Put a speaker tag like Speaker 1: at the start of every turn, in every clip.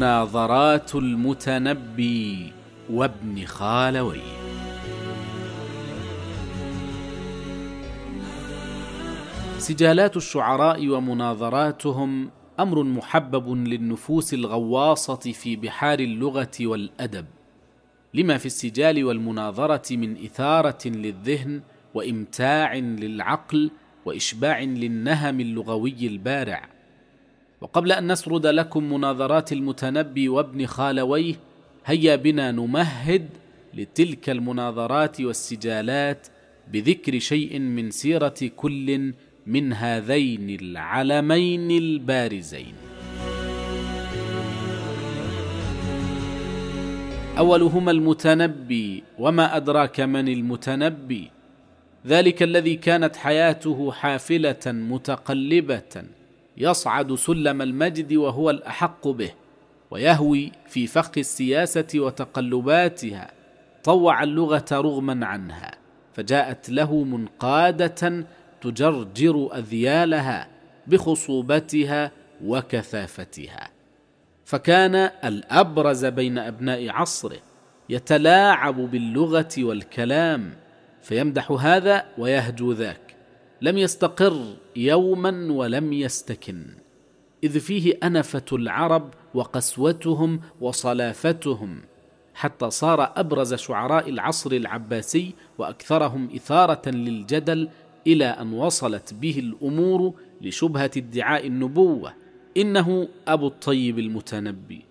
Speaker 1: مناظرات المتنبي وابن خالوي سجالات الشعراء ومناظراتهم امر محبب للنفوس الغواصه في بحار اللغه والادب لما في السجال والمناظره من اثاره للذهن وامتاع للعقل واشباع للنهم اللغوي البارع وقبل أن نسرد لكم مناظرات المتنبي وابن خالويه هيا بنا نمهد لتلك المناظرات والسجالات بذكر شيء من سيرة كل من هذين العلمين البارزين. أولهما المتنبي وما أدراك من المتنبي ذلك الذي كانت حياته حافلة متقلبة يصعد سلم المجد وهو الاحق به ويهوي في فخ السياسه وتقلباتها طوع اللغه رغما عنها فجاءت له منقاده تجرجر اذيالها بخصوبتها وكثافتها فكان الابرز بين ابناء عصره يتلاعب باللغه والكلام فيمدح هذا ويهجو ذاك لم يستقر يوما ولم يستكن اذ فيه انفه العرب وقسوتهم وصلافتهم حتى صار ابرز شعراء العصر العباسي واكثرهم اثاره للجدل الى ان وصلت به الامور لشبهه ادعاء النبوه انه ابو الطيب المتنبي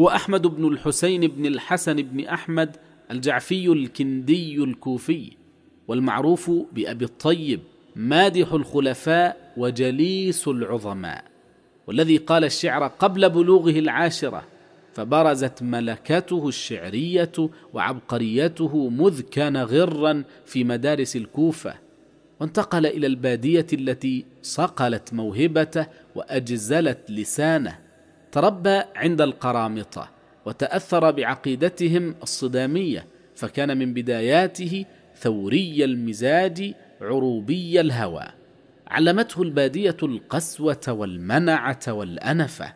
Speaker 1: هو احمد بن الحسين بن الحسن بن احمد الجعفي الكندي الكوفي والمعروف بابي الطيب مادح الخلفاء وجليس العظماء والذي قال الشعر قبل بلوغه العاشره فبرزت ملكته الشعريه وعبقريته مذ كان غرا في مدارس الكوفه وانتقل الى الباديه التي صقلت موهبته واجزلت لسانه تربى عند القرامطه وتاثر بعقيدتهم الصداميه فكان من بداياته ثوري المزاج عروبي الهوى علمته الباديه القسوه والمنعه والانفه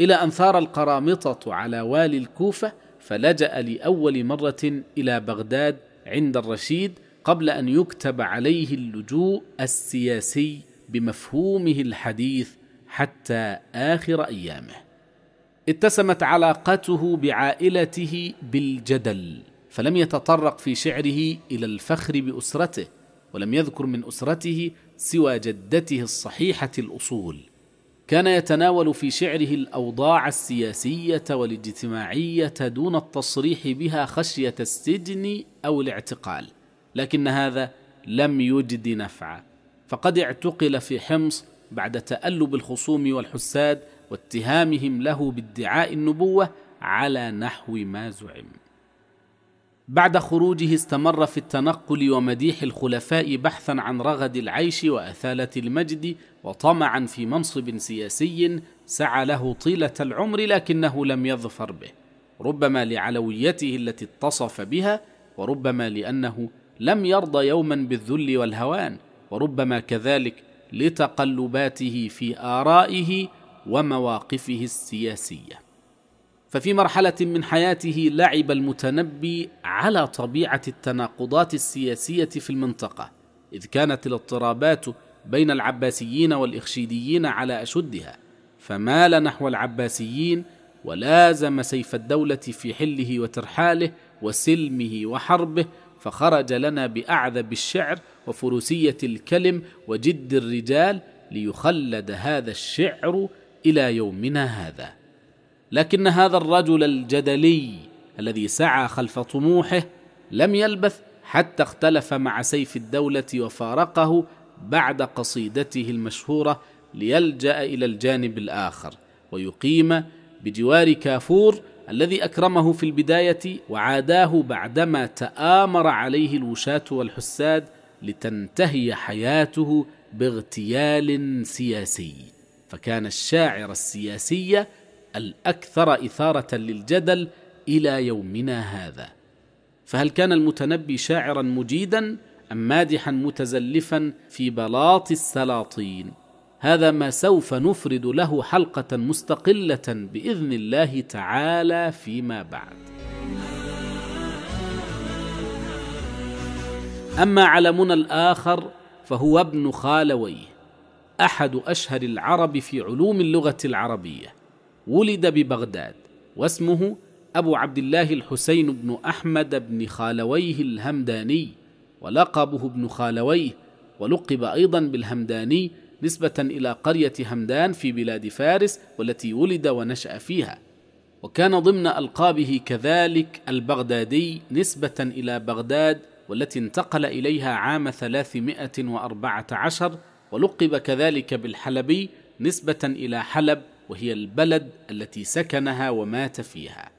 Speaker 1: الى ان ثار القرامطه على والي الكوفه فلجا لاول مره الى بغداد عند الرشيد قبل ان يكتب عليه اللجوء السياسي بمفهومه الحديث حتى اخر ايامه اتسمت علاقته بعائلته بالجدل فلم يتطرق في شعره الى الفخر باسرته ولم يذكر من اسرته سوى جدته الصحيحه الاصول كان يتناول في شعره الاوضاع السياسيه والاجتماعيه دون التصريح بها خشيه السجن او الاعتقال لكن هذا لم يجد نفعا فقد اعتقل في حمص بعد تالب الخصوم والحساد واتهامهم له بادعاء النبوه على نحو ما زعم بعد خروجه استمر في التنقل ومديح الخلفاء بحثا عن رغد العيش واثاله المجد وطمعا في منصب سياسي سعى له طيله العمر لكنه لم يظفر به ربما لعلويته التي اتصف بها وربما لانه لم يرضى يوما بالذل والهوان وربما كذلك لتقلباته في ارائه ومواقفه السياسيه ففي مرحلة من حياته لعب المتنبي على طبيعة التناقضات السياسية في المنطقة، إذ كانت الاضطرابات بين العباسيين والإخشيديين على أشدها، فمال نحو العباسيين ولازم سيف الدولة في حله وترحاله وسلمه وحربه، فخرج لنا بأعذب الشعر وفروسية الكلم وجد الرجال ليخلد هذا الشعر إلى يومنا هذا. لكن هذا الرجل الجدلي الذي سعى خلف طموحه لم يلبث حتى اختلف مع سيف الدوله وفارقه بعد قصيدته المشهوره ليلجا الى الجانب الاخر ويقيم بجوار كافور الذي اكرمه في البدايه وعاداه بعدما تامر عليه الوشاه والحساد لتنتهي حياته باغتيال سياسي فكان الشاعر السياسي الاكثر اثاره للجدل الى يومنا هذا فهل كان المتنبي شاعرا مجيدا ام مادحا متزلفا في بلاط السلاطين هذا ما سوف نفرد له حلقه مستقله باذن الله تعالى فيما بعد اما علمنا الاخر فهو ابن خالويه احد اشهر العرب في علوم اللغه العربيه ولد ببغداد واسمه أبو عبد الله الحسين بن أحمد بن خالويه الهمداني ولقبه ابن خالويه ولقب أيضا بالهمداني نسبة إلى قرية همدان في بلاد فارس والتي ولد ونشأ فيها وكان ضمن ألقابه كذلك البغدادي نسبة إلى بغداد والتي انتقل إليها عام 314 ولقب كذلك بالحلبي نسبة إلى حلب وهي البلد التي سكنها ومات فيها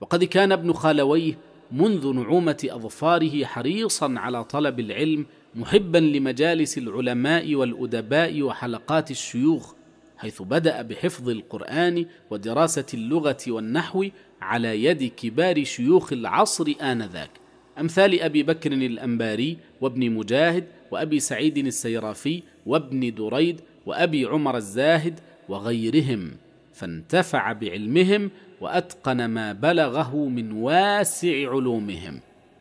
Speaker 1: وقد كان ابن خالويه منذ نعومه اظفاره حريصا على طلب العلم محبا لمجالس العلماء والادباء وحلقات الشيوخ حيث بدا بحفظ القران ودراسه اللغه والنحو على يد كبار شيوخ العصر انذاك امثال ابي بكر الانباري وابن مجاهد وابي سعيد السيرافي وابن دريد وابي عمر الزاهد وغيرهم فانتفع بعلمهم واتقن ما بلغه من واسع علومهم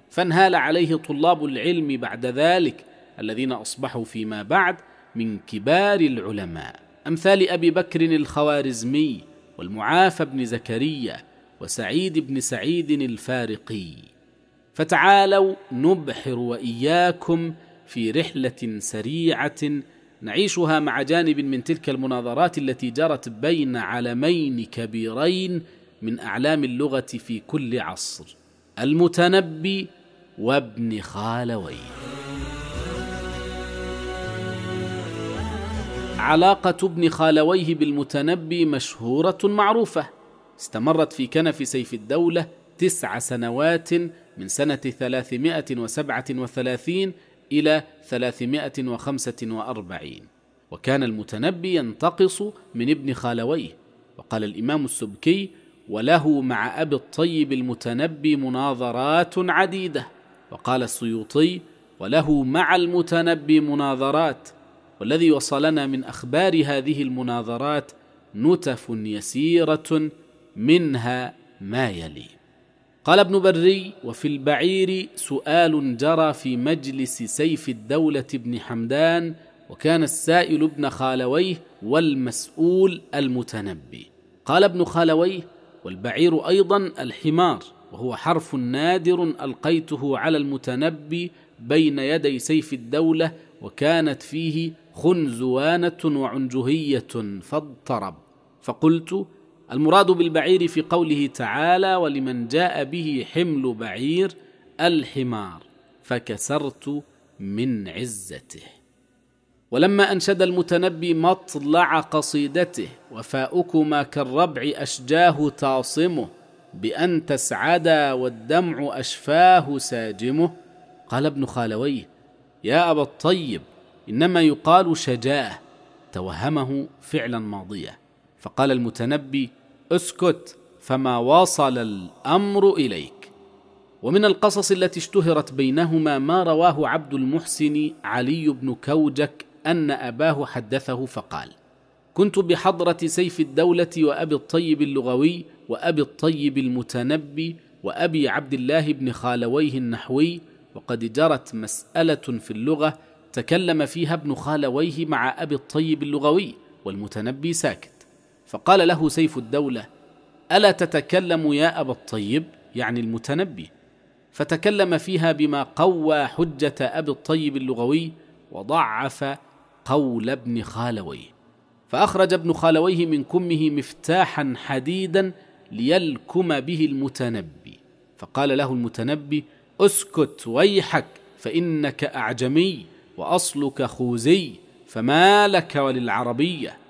Speaker 1: فانهال عليه طلاب العلم بعد ذلك الذين اصبحوا فيما بعد من كبار العلماء امثال ابي بكر الخوارزمي والمعافى بن زكريا وسعيد بن سعيد الفارقي فتعالوا نبحر واياكم في رحله سريعه نعيشها مع جانب من تلك المناظرات التي جرت بين علمين كبيرين من اعلام اللغه في كل عصر المتنبي وابن خالوين علاقه ابن خالويه بالمتنبي مشهوره معروفه استمرت في كنف سيف الدوله تسع سنوات من سنه 337 إلى 345 وكان المتنبي ينتقص من ابن خالويه وقال الإمام السبكي وله مع أبي الطيب المتنبي مناظرات عديدة وقال السيوطي وله مع المتنبي مناظرات والذي وصلنا من أخبار هذه المناظرات نتف يسيرة منها ما يلي قال ابن بري وفي البعير سؤال جرى في مجلس سيف الدولة بن حمدان وكان السائل ابن خالويه والمسؤول المتنبي قال ابن خالويه والبعير أيضا الحمار وهو حرف نادر ألقيته على المتنبي بين يدي سيف الدولة وكانت فيه خنزوانة وعنجهية فاضطرب فقلت المراد بالبعير في قوله تعالى ولمن جاء به حمل بعير الحمار فكسرت من عزته ولما انشد المتنبي مطلع قصيدته وفاؤكما كالربع اشجاه تعصمه بان تسعدا والدمع اشفاه ساجمه قال ابن خالويه يا ابا الطيب انما يقال شجاه توهمه فعلا ماضيه فقال المتنبي اسكت فما واصل الامر اليك ومن القصص التي اشتهرت بينهما ما رواه عبد المحسن علي بن كوجك ان اباه حدثه فقال كنت بحضره سيف الدوله وابي الطيب اللغوي وابي الطيب المتنبي وابي عبد الله بن خالويه النحوي وقد جرت مساله في اللغه تكلم فيها ابن خالويه مع ابي الطيب اللغوي والمتنبي ساكت فقال له سيف الدوله الا تتكلم يا ابا الطيب يعني المتنبي فتكلم فيها بما قوى حجه ابي الطيب اللغوي وضعف قول ابن خالويه فاخرج ابن خالويه من كمه مفتاحا حديدا ليلكم به المتنبي فقال له المتنبي اسكت ويحك فانك اعجمي واصلك خوزي فما لك وللعربيه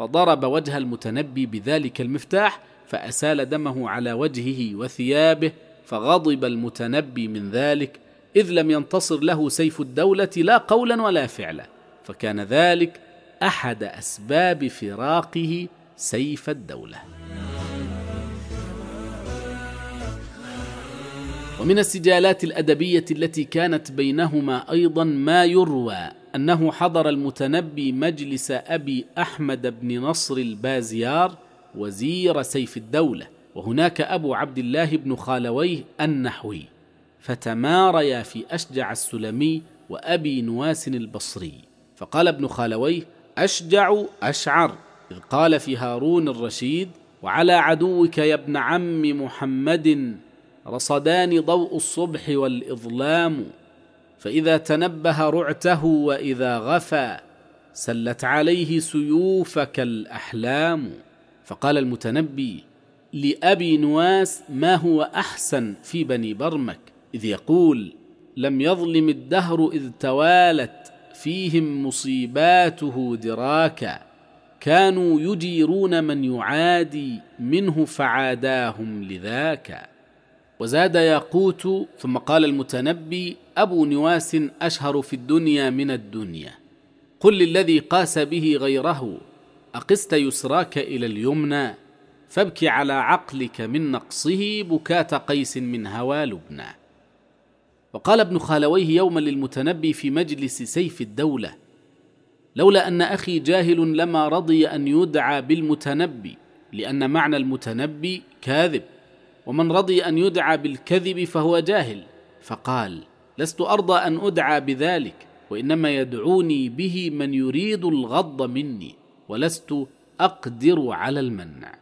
Speaker 1: فضرب وجه المتنبي بذلك المفتاح فاسال دمه على وجهه وثيابه فغضب المتنبي من ذلك اذ لم ينتصر له سيف الدوله لا قولا ولا فعلا فكان ذلك احد اسباب فراقه سيف الدوله ومن السجالات الادبيه التي كانت بينهما ايضا ما يروى أنه حضر المتنبي مجلس أبي أحمد بن نصر البازيار وزير سيف الدولة وهناك أبو عبد الله بن خالويه النحوي فتماريا في أشجع السلمي وأبي نواس البصري فقال ابن خالويه أشجع أشعر إذ قال في هارون الرشيد وعلى عدوك يا ابن عم محمد رصدان ضوء الصبح والإظلام فاذا تنبه رعته واذا غفى سلت عليه سيوفك الاحلام فقال المتنبي لابي نواس ما هو احسن في بني برمك اذ يقول لم يظلم الدهر اذ توالت فيهم مصيباته دراكا كانوا يجيرون من يعادي منه فعاداهم لذاك وزاد ياقوت ثم قال المتنبي ابو نواس اشهر في الدنيا من الدنيا قل للذي قاس به غيره اقست يسراك الى اليمنى فابك على عقلك من نقصه بكاة قيس من هوى لبنى وقال ابن خالويه يوما للمتنبي في مجلس سيف الدولة لولا أن أخي جاهل لما رضي أن يدعى بالمتنبي لأن معنى المتنبي كاذب ومن رضي ان يدعى بالكذب فهو جاهل فقال لست ارضى ان ادعى بذلك وانما يدعوني به من يريد الغض مني ولست اقدر على المنع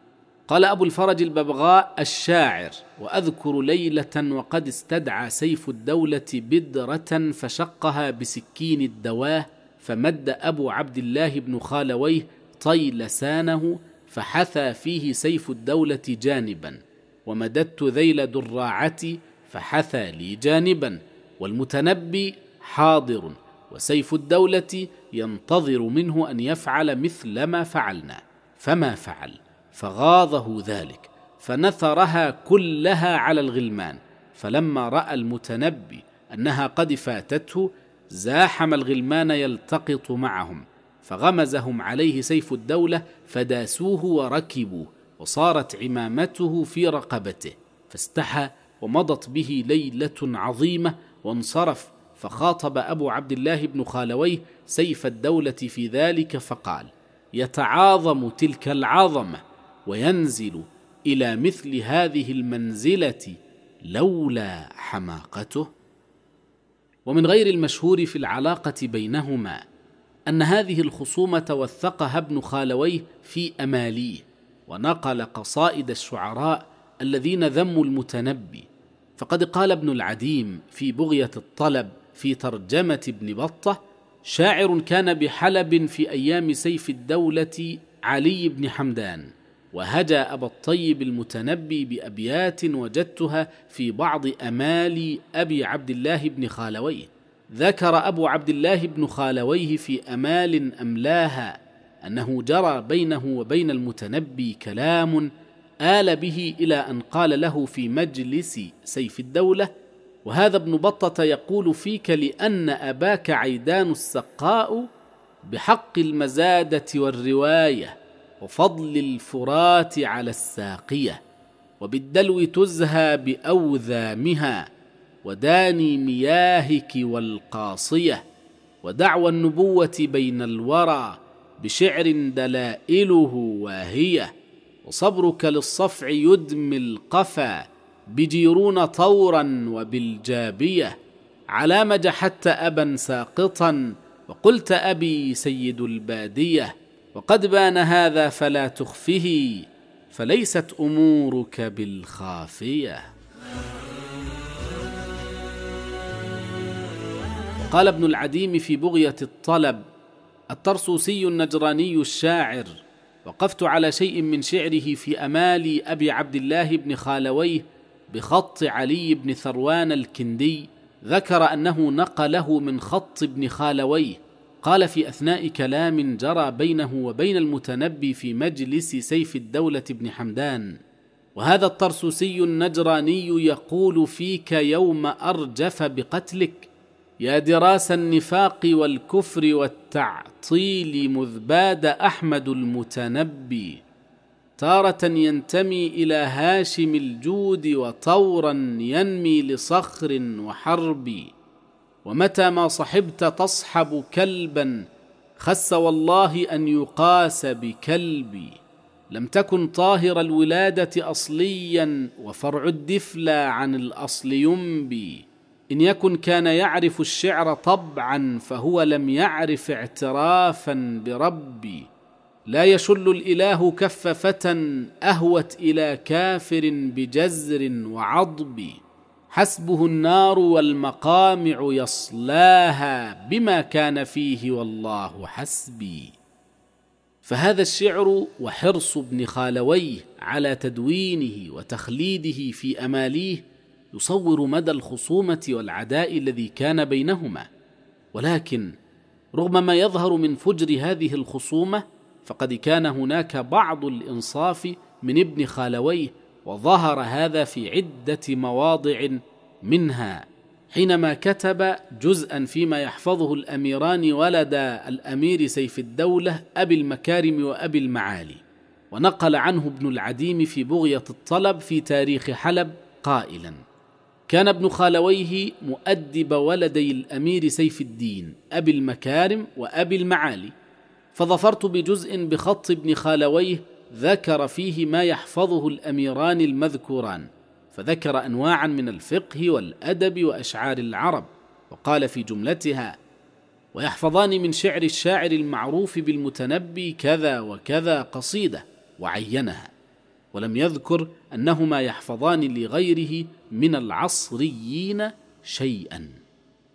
Speaker 1: قال ابو الفرج الببغاء الشاعر واذكر ليله وقد استدعى سيف الدوله بدره فشقها بسكين الدواه فمد ابو عبد الله بن خالويه طي لسانه فحثى فيه سيف الدوله جانبا ومددت ذيل دراعتي فحثى لي جانبا والمتنبي حاضر وسيف الدولة ينتظر منه أن يفعل مثل ما فعلنا فما فعل فغاضه ذلك فنثرها كلها على الغلمان فلما رأى المتنبي أنها قد فاتته زاحم الغلمان يلتقط معهم فغمزهم عليه سيف الدولة فداسوه وركبوه وصارت عمامته في رقبته فاستحى ومضت به ليله عظيمه وانصرف فخاطب ابو عبد الله بن خالويه سيف الدوله في ذلك فقال يتعاظم تلك العظمه وينزل الى مثل هذه المنزله لولا حماقته ومن غير المشهور في العلاقه بينهما ان هذه الخصومه وثقها ابن خالويه في اماليه ونقل قصائد الشعراء الذين ذموا المتنبي فقد قال ابن العديم في بغيه الطلب في ترجمه ابن بطه شاعر كان بحلب في ايام سيف الدوله علي بن حمدان وهجا ابا الطيب المتنبي بابيات وجدتها في بعض امالي ابي عبد الله بن خالويه ذكر ابو عبد الله بن خالويه في امال املاها انه جرى بينه وبين المتنبي كلام ال به الى ان قال له في مجلس سيف الدوله وهذا ابن بطه يقول فيك لان اباك عيدان السقاء بحق المزاده والروايه وفضل الفرات على الساقيه وبالدلو تزهى باوذامها وداني مياهك والقاصيه ودعوى النبوه بين الورى بشعر دلائله واهيه وصبرك للصفع يدمي القفا بجيرون طورا وبالجابيه على جحدت ابا ساقطا وقلت ابي سيد الباديه وقد بان هذا فلا تخفه فليست امورك بالخافيه قال ابن العديم في بغيه الطلب الطرسوسي النجراني الشاعر وقفت على شيء من شعره في امالي ابي عبد الله بن خالويه بخط علي بن ثروان الكندي ذكر انه نقله من خط ابن خالويه قال في اثناء كلام جرى بينه وبين المتنبي في مجلس سيف الدوله بن حمدان وهذا الطرسوسي النجراني يقول فيك يوم ارجف بقتلك يا دراس النفاق والكفر والتعطيل مذ باد احمد المتنبي تاره ينتمي الى هاشم الجود وطورا ينمي لصخر وحرب ومتى ما صحبت تصحب كلبا خس والله ان يقاس بكلبي لم تكن طاهر الولاده اصليا وفرع الدفلى عن الاصل ينبي إن يكن كان يعرف الشعر طبعا فهو لم يعرف اعترافا بربي لا يشل الإله كف فتى أهوت إلى كافر بجزر وعضب حسبه النار والمقامع يصلاها بما كان فيه والله حسبي فهذا الشعر وحرص ابن خالويه على تدوينه وتخليده في اماليه يصور مدى الخصومه والعداء الذي كان بينهما ولكن رغم ما يظهر من فجر هذه الخصومه فقد كان هناك بعض الانصاف من ابن خالويه وظهر هذا في عده مواضع منها حينما كتب جزءا فيما يحفظه الاميران ولدا الامير سيف الدوله ابي المكارم وابي المعالي ونقل عنه ابن العديم في بغيه الطلب في تاريخ حلب قائلا كان ابن خالويه مؤدب ولدي الامير سيف الدين ابي المكارم وابي المعالي فظفرت بجزء بخط ابن خالويه ذكر فيه ما يحفظه الاميران المذكوران فذكر انواعا من الفقه والادب واشعار العرب وقال في جملتها ويحفظان من شعر الشاعر المعروف بالمتنبي كذا وكذا قصيده وعينها ولم يذكر انهما يحفظان لغيره من العصريين شيئا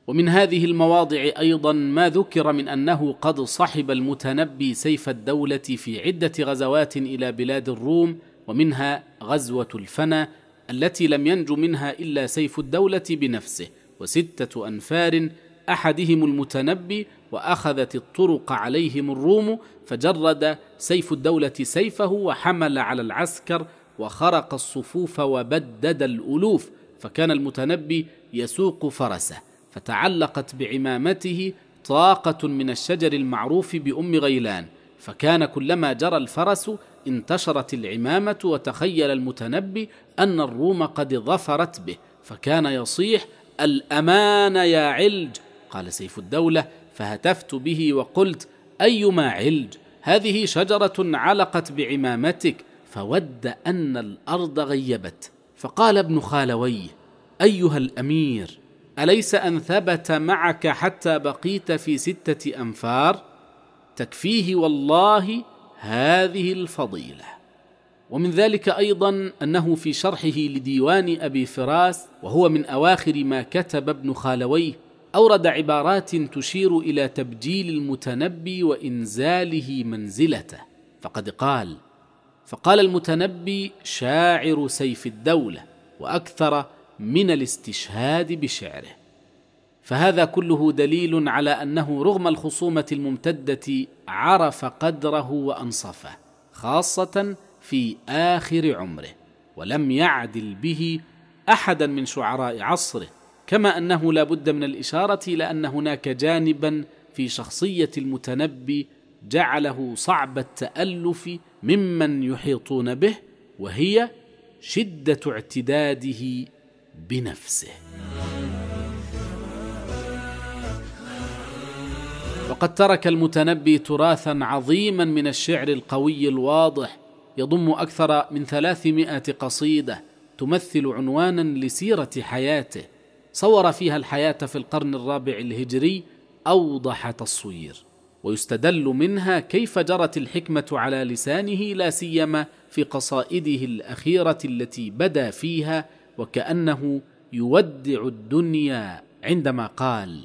Speaker 1: ومن هذه المواضع ايضا ما ذكر من انه قد صحب المتنبي سيف الدوله في عده غزوات الى بلاد الروم ومنها غزوه الفنا التي لم ينج منها الا سيف الدوله بنفسه وسته انفار احدهم المتنبي واخذت الطرق عليهم الروم فجرد سيف الدولة سيفه وحمل على العسكر وخرق الصفوف وبدد الألوف فكان المتنبي يسوق فرسه فتعلقت بعمامته طاقة من الشجر المعروف بأم غيلان فكان كلما جرى الفرس انتشرت العمامة وتخيل المتنبي أن الروم قد ظفرت به فكان يصيح الأمان يا علج قال سيف الدولة فهتفت به وقلت ايما علج هذه شجره علقت بعمامتك فود ان الارض غيبت فقال ابن خالويه ايها الامير اليس ان ثبت معك حتى بقيت في سته انفار تكفيه والله هذه الفضيله ومن ذلك ايضا انه في شرحه لديوان ابي فراس وهو من اواخر ما كتب ابن خالويه أورد عبارات تشير إلى تبجيل المتنبي وإنزاله منزلته فقد قال فقال المتنبي شاعر سيف الدولة وأكثر من الاستشهاد بشعره فهذا كله دليل على أنه رغم الخصومة الممتدة عرف قدره وأنصفه خاصة في آخر عمره ولم يعدل به أحدا من شعراء عصره كما انه لا بد من الاشاره الى ان هناك جانبا في شخصيه المتنبي جعله صعب التالف ممن يحيطون به وهي شده اعتداده بنفسه وقد ترك المتنبي تراثا عظيما من الشعر القوي الواضح يضم اكثر من ثلاثمائه قصيده تمثل عنوانا لسيره حياته صور فيها الحياة في القرن الرابع الهجري أوضح تصوير ويستدل منها كيف جرت الحكمة على لسانه لا سيما في قصائده الأخيرة التي بدا فيها وكأنه يودع الدنيا عندما قال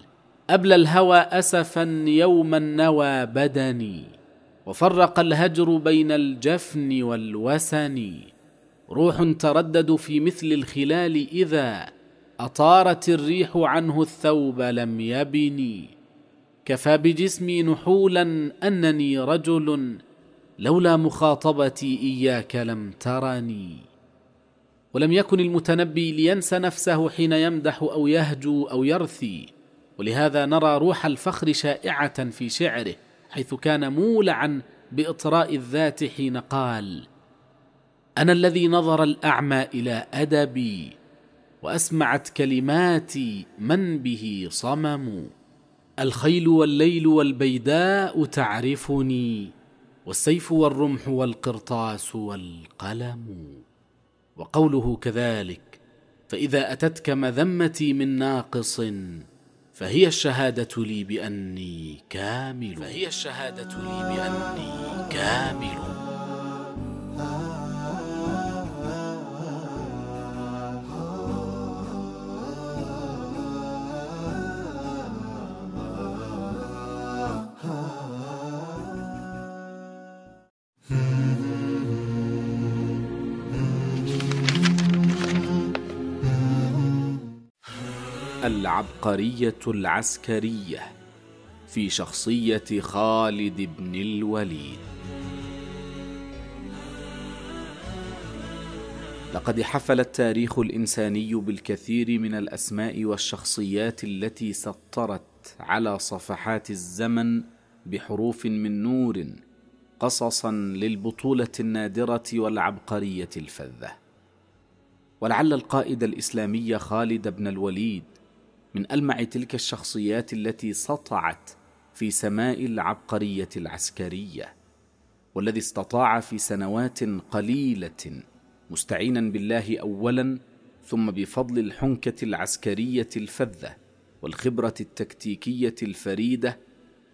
Speaker 1: أبلى الهوى أسفا يوما نوى بدني وفرق الهجر بين الجفن والوسن روح تردد في مثل الخلال إذا اطارت الريح عنه الثوب لم يبني كفى بجسمي نحولا انني رجل لولا مخاطبتي اياك لم ترني ولم يكن المتنبي لينسى نفسه حين يمدح او يهجو او يرثي ولهذا نرى روح الفخر شائعه في شعره حيث كان مولعا باطراء الذات حين قال انا الذي نظر الاعمى الى ادبي واسمعت كلماتي من به صمم الخيل والليل والبيداء تعرفني والسيف والرمح والقرطاس والقلم وقوله كذلك فاذا اتتك مذمتي من ناقص فهي الشهادة لي بأني كامل فهي الشهادة لي بأني كامل آه. العبقريه العسكريه في شخصيه خالد بن الوليد لقد حفل التاريخ الانساني بالكثير من الاسماء والشخصيات التي سطرت على صفحات الزمن بحروف من نور قصصا للبطوله النادره والعبقريه الفذه ولعل القائد الاسلامي خالد بن الوليد من ألمع تلك الشخصيات التي سطعت في سماء العبقرية العسكرية والذي استطاع في سنوات قليلة مستعينا بالله أولا ثم بفضل الحنكة العسكرية الفذة والخبرة التكتيكية الفريدة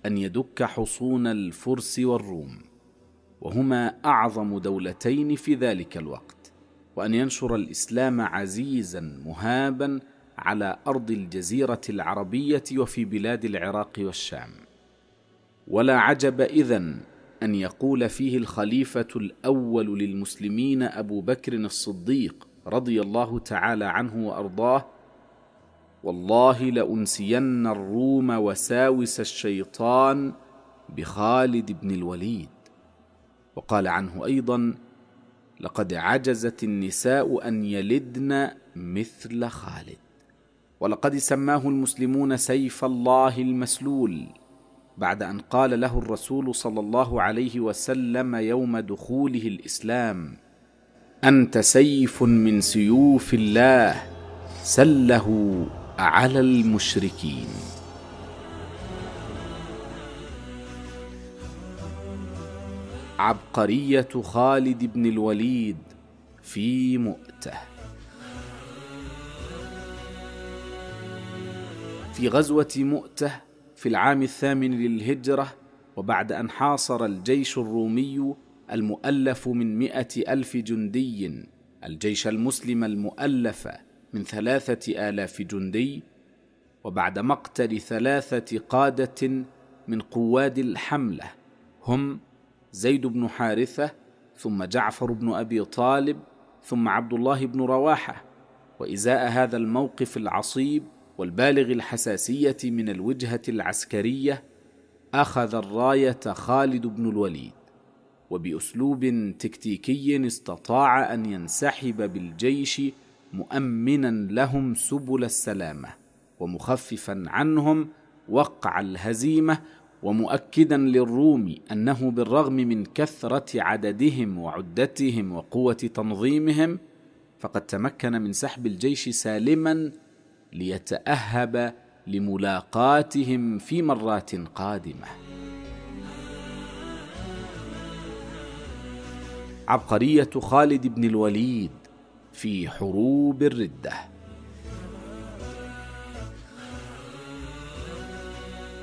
Speaker 1: أن يدك حصون الفرس والروم وهما أعظم دولتين في ذلك الوقت وأن ينشر الإسلام عزيزا مهابا على ارض الجزيره العربيه وفي بلاد العراق والشام ولا عجب اذن ان يقول فيه الخليفه الاول للمسلمين ابو بكر الصديق رضي الله تعالى عنه وارضاه والله لانسين الروم وساوس الشيطان بخالد بن الوليد وقال عنه ايضا لقد عجزت النساء ان يلدن مثل خالد ولقد سماه المسلمون سيف الله المسلول بعد ان قال له الرسول صلى الله عليه وسلم يوم دخوله الاسلام انت سيف من سيوف الله سله على المشركين عبقريه خالد بن الوليد في مؤته في غزوة مؤتة في العام الثامن للهجرة وبعد أن حاصر الجيش الرومي المؤلف من مئة ألف جندي الجيش المسلم المؤلف من ثلاثة آلاف جندي وبعد مقتل ثلاثة قادة من قواد الحملة هم زيد بن حارثة ثم جعفر بن أبي طالب ثم عبد الله بن رواحة وإزاء هذا الموقف العصيب والبالغ الحساسيه من الوجهه العسكريه اخذ الرايه خالد بن الوليد وباسلوب تكتيكي استطاع ان ينسحب بالجيش مؤمنا لهم سبل السلامه ومخففا عنهم وقع الهزيمه ومؤكدا للروم انه بالرغم من كثره عددهم وعدتهم وقوه تنظيمهم فقد تمكن من سحب الجيش سالما ليتاهب لملاقاتهم في مرات قادمه عبقريه خالد بن الوليد في حروب الرده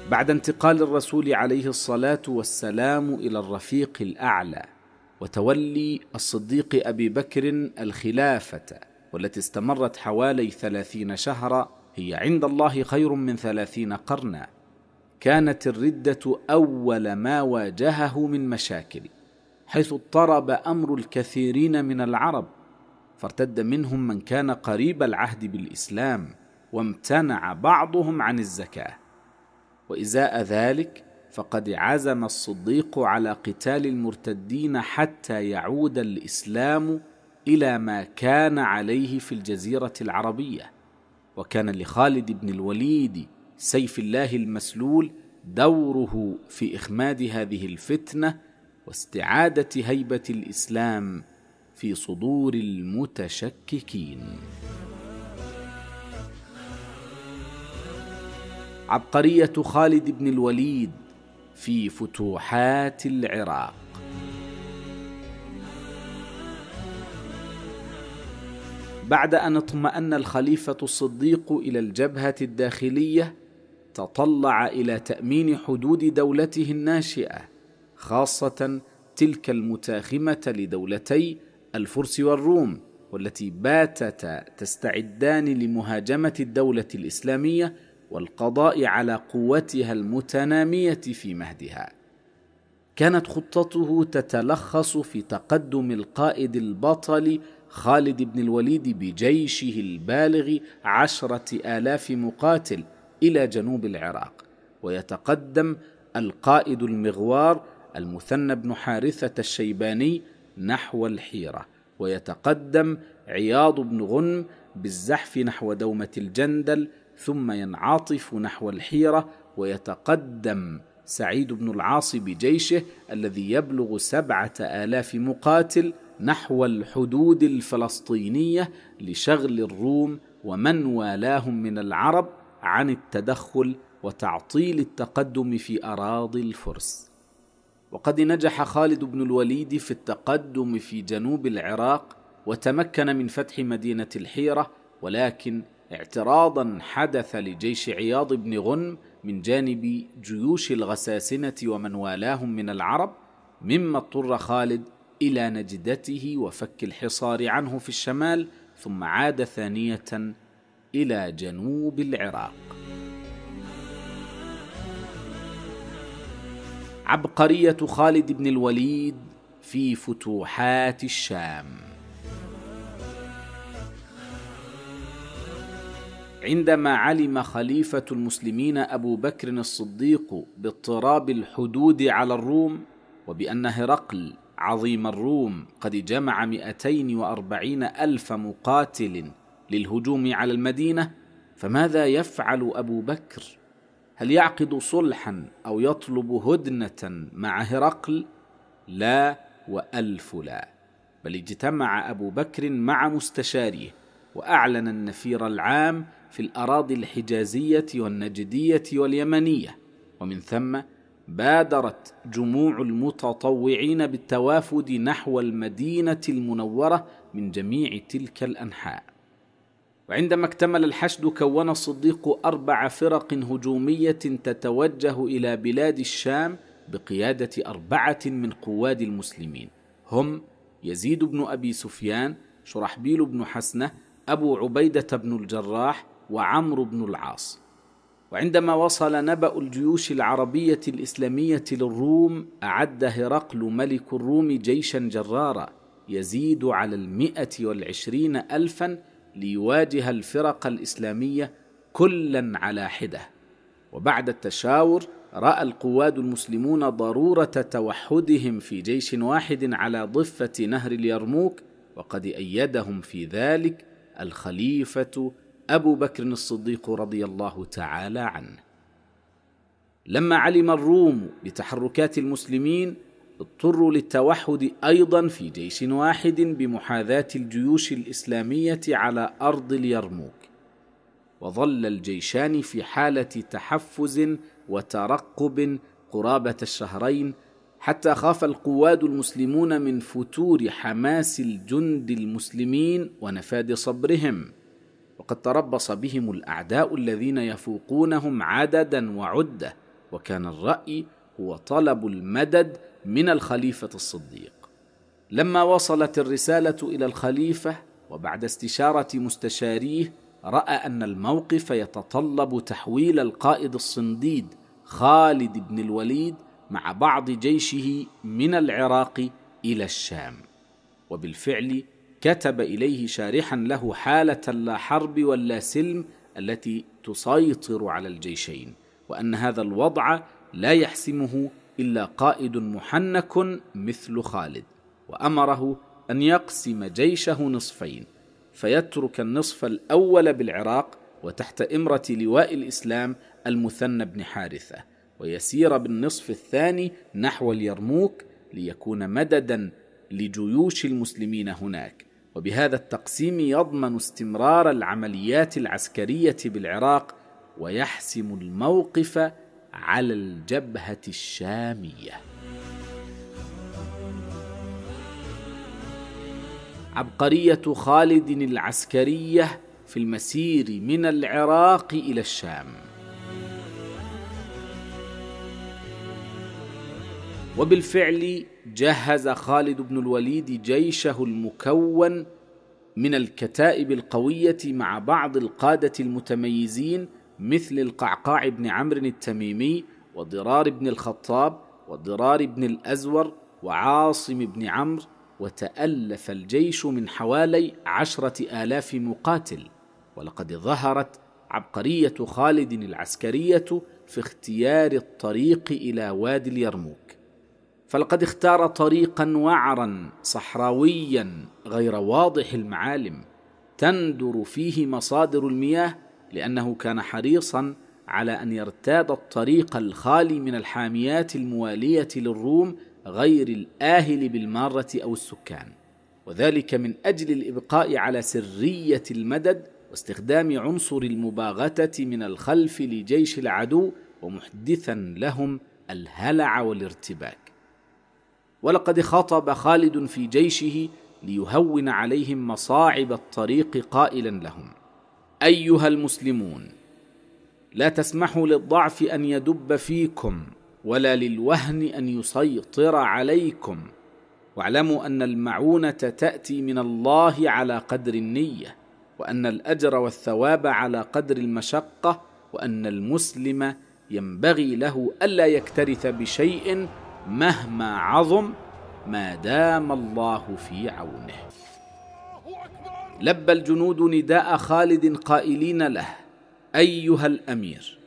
Speaker 1: بعد انتقال الرسول عليه الصلاه والسلام الى الرفيق الاعلى وتولي الصديق ابي بكر الخلافه والتي استمرت حوالي ثلاثين شهرا هي عند الله خير من ثلاثين قرنا كانت الرده اول ما واجهه من مشاكل حيث اضطرب امر الكثيرين من العرب فارتد منهم من كان قريب العهد بالاسلام وامتنع بعضهم عن الزكاه وازاء ذلك فقد عزم الصديق على قتال المرتدين حتى يعود الاسلام الى ما كان عليه في الجزيره العربيه وكان لخالد بن الوليد سيف الله المسلول دوره في اخماد هذه الفتنه واستعاده هيبه الاسلام في صدور المتشككين عبقريه خالد بن الوليد في فتوحات العراق بعد ان اطمان الخليفه الصديق الى الجبهه الداخليه تطلع الى تامين حدود دولته الناشئه خاصه تلك المتاخمه لدولتي الفرس والروم والتي باتتا تستعدان لمهاجمه الدوله الاسلاميه والقضاء على قوتها المتناميه في مهدها كانت خطته تتلخص في تقدم القائد البطل خالد بن الوليد بجيشه البالغ عشره الاف مقاتل الى جنوب العراق ويتقدم القائد المغوار المثنى بن حارثه الشيباني نحو الحيره ويتقدم عياض بن غنم بالزحف نحو دومه الجندل ثم ينعطف نحو الحيره ويتقدم سعيد بن العاص بجيشه الذي يبلغ سبعه الاف مقاتل نحو الحدود الفلسطينيه لشغل الروم ومن والاهم من العرب عن التدخل وتعطيل التقدم في اراضي الفرس وقد نجح خالد بن الوليد في التقدم في جنوب العراق وتمكن من فتح مدينه الحيره ولكن اعتراضا حدث لجيش عياض بن غنم من جانب جيوش الغساسنه ومن والاهم من العرب مما اضطر خالد الى نجدته وفك الحصار عنه في الشمال ثم عاد ثانيه الى جنوب العراق عبقريه خالد بن الوليد في فتوحات الشام عندما علم خليفه المسلمين ابو بكر الصديق باضطراب الحدود على الروم وبان هرقل عظيم الروم قد جمع 240 ألف مقاتل للهجوم على المدينة فماذا يفعل أبو بكر؟ هل يعقد صلحا أو يطلب هدنة مع هرقل؟ لا وألف لا بل اجتمع أبو بكر مع مستشاريه وأعلن النفير العام في الأراضي الحجازية والنجدية واليمنية ومن ثم بادرت جموع المتطوعين بالتوافد نحو المدينه المنوره من جميع تلك الانحاء وعندما اكتمل الحشد كون الصديق اربع فرق هجوميه تتوجه الى بلاد الشام بقياده اربعه من قواد المسلمين هم يزيد بن ابي سفيان شرحبيل بن حسنه ابو عبيده بن الجراح وعمرو بن العاص وعندما وصل نبأ الجيوش العربية الإسلامية للروم أعد هرقل ملك الروم جيشا جرارا يزيد على المئة والعشرين ألفا ليواجه الفرق الإسلامية كلا على حدة وبعد التشاور رأى القواد المسلمون ضرورة توحدهم في جيش واحد على ضفة نهر اليرموك وقد أيدهم في ذلك الخليفة ابو بكر الصديق رضي الله تعالى عنه لما علم الروم بتحركات المسلمين اضطروا للتوحد ايضا في جيش واحد بمحاذاه الجيوش الاسلاميه على ارض اليرموك وظل الجيشان في حاله تحفز وترقب قرابه الشهرين حتى خاف القواد المسلمون من فتور حماس الجند المسلمين ونفاد صبرهم وقد تربص بهم الاعداء الذين يفوقونهم عددا وعده وكان الراي هو طلب المدد من الخليفه الصديق لما وصلت الرساله الى الخليفه وبعد استشاره مستشاريه راى ان الموقف يتطلب تحويل القائد الصنديد خالد بن الوليد مع بعض جيشه من العراق الى الشام وبالفعل كتب اليه شارحا له حاله لا حرب ولا سلم التي تسيطر على الجيشين وان هذا الوضع لا يحسمه الا قائد محنك مثل خالد وامره ان يقسم جيشه نصفين فيترك النصف الاول بالعراق وتحت امره لواء الاسلام المثنى بن حارثه ويسير بالنصف الثاني نحو اليرموك ليكون مددا لجيوش المسلمين هناك وبهذا التقسيم يضمن استمرار العمليات العسكريه بالعراق ويحسم الموقف على الجبهه الشاميه عبقريه خالد العسكريه في المسير من العراق الى الشام وبالفعل جهز خالد بن الوليد جيشه المكون من الكتائب القويه مع بعض القاده المتميزين مثل القعقاع بن عمرو التميمي وضرار بن الخطاب وضرار بن الازور وعاصم بن عمرو وتالف الجيش من حوالي عشره الاف مقاتل ولقد ظهرت عبقريه خالد العسكريه في اختيار الطريق الى وادي اليرموك فلقد اختار طريقا وعرا صحراويا غير واضح المعالم تندر فيه مصادر المياه لانه كان حريصا على ان يرتاد الطريق الخالي من الحاميات المواليه للروم غير الاهل بالماره او السكان وذلك من اجل الابقاء على سريه المدد واستخدام عنصر المباغته من الخلف لجيش العدو ومحدثا لهم الهلع والارتباك ولقد خطب خالد في جيشه ليهون عليهم مصاعب الطريق قائلا لهم ايها المسلمون لا تسمحوا للضعف ان يدب فيكم ولا للوهن ان يسيطر عليكم واعلموا ان المعونه تاتي من الله على قدر النيه وان الاجر والثواب على قدر المشقه وان المسلم ينبغي له الا يكترث بشيء مهما عظم ما دام الله في عونه لبى الجنود نداء خالد قائلين له ايها الامير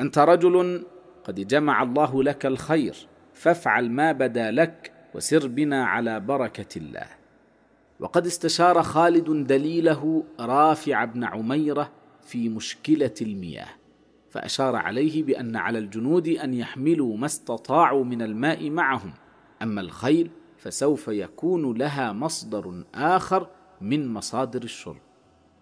Speaker 1: انت رجل قد جمع الله لك الخير فافعل ما بدا لك وسر بنا على بركه الله وقد استشار خالد دليله رافع بن عميره في مشكله المياه فاشار عليه بان على الجنود ان يحملوا ما استطاعوا من الماء معهم اما الخيل فسوف يكون لها مصدر اخر من مصادر الشرب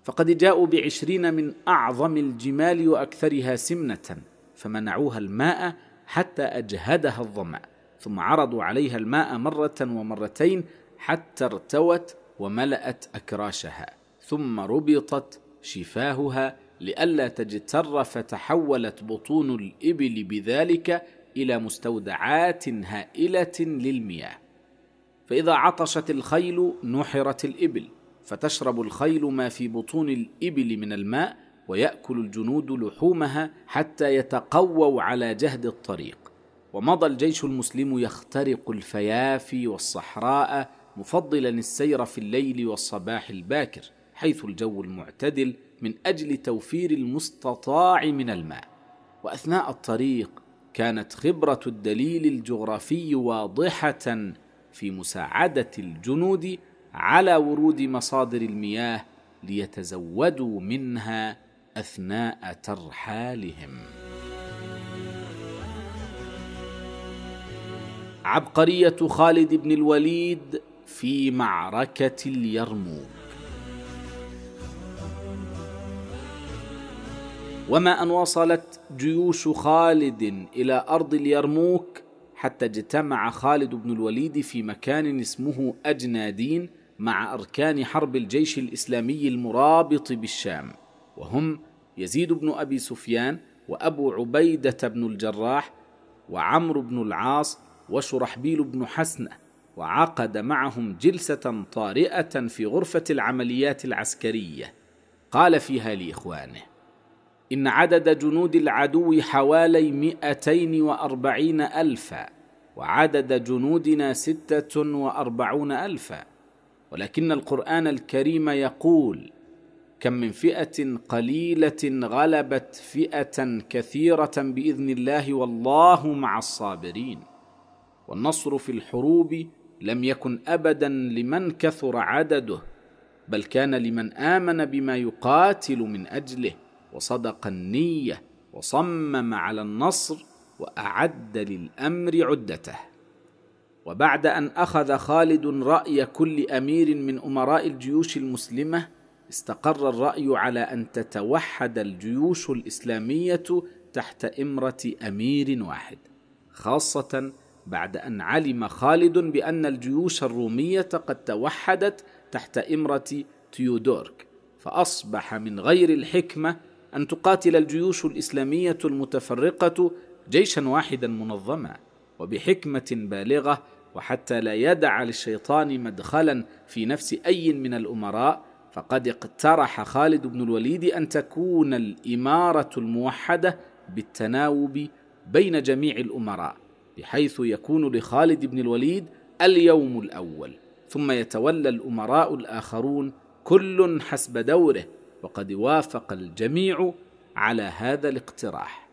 Speaker 1: فقد جاءوا بعشرين من اعظم الجمال واكثرها سمنه فمنعوها الماء حتى اجهدها الظما ثم عرضوا عليها الماء مره ومرتين حتى ارتوت وملات اكراشها ثم ربطت شفاهها لئلا تجتر فتحولت بطون الإبل بذلك إلى مستودعات هائلة للمياه فإذا عطشت الخيل نحرت الإبل فتشرب الخيل ما في بطون الإبل من الماء ويأكل الجنود لحومها حتى يتقووا على جهد الطريق ومضى الجيش المسلم يخترق الفيافي والصحراء مفضلا السير في الليل والصباح الباكر حيث الجو المعتدل من اجل توفير المستطاع من الماء واثناء الطريق كانت خبره الدليل الجغرافي واضحه في مساعده الجنود على ورود مصادر المياه ليتزودوا منها اثناء ترحالهم عبقريه خالد بن الوليد في معركه اليرموك وما ان وصلت جيوش خالد الى ارض اليرموك حتى اجتمع خالد بن الوليد في مكان اسمه اجنادين مع اركان حرب الجيش الاسلامي المرابط بالشام وهم يزيد بن ابي سفيان وابو عبيده بن الجراح وعمرو بن العاص وشرحبيل بن حسنه وعقد معهم جلسه طارئه في غرفه العمليات العسكريه قال فيها لاخوانه إن عدد جنود العدو حوالي مئتين وأربعين ألفا وعدد جنودنا ستة وأربعون ألفا ولكن القرآن الكريم يقول كم من فئة قليلة غلبت فئة كثيرة بإذن الله والله مع الصابرين والنصر في الحروب لم يكن أبدا لمن كثر عدده بل كان لمن آمن بما يقاتل من أجله وصدق النيه وصمم على النصر واعد للامر عدته وبعد ان اخذ خالد راي كل امير من امراء الجيوش المسلمه استقر الراي على ان تتوحد الجيوش الاسلاميه تحت امره امير واحد خاصه بعد ان علم خالد بان الجيوش الروميه قد توحدت تحت امره تيودورك فاصبح من غير الحكمه ان تقاتل الجيوش الاسلاميه المتفرقه جيشا واحدا منظما وبحكمه بالغه وحتى لا يدع للشيطان مدخلا في نفس اي من الامراء فقد اقترح خالد بن الوليد ان تكون الاماره الموحده بالتناوب بين جميع الامراء بحيث يكون لخالد بن الوليد اليوم الاول ثم يتولى الامراء الاخرون كل حسب دوره وقد وافق الجميع على هذا الاقتراح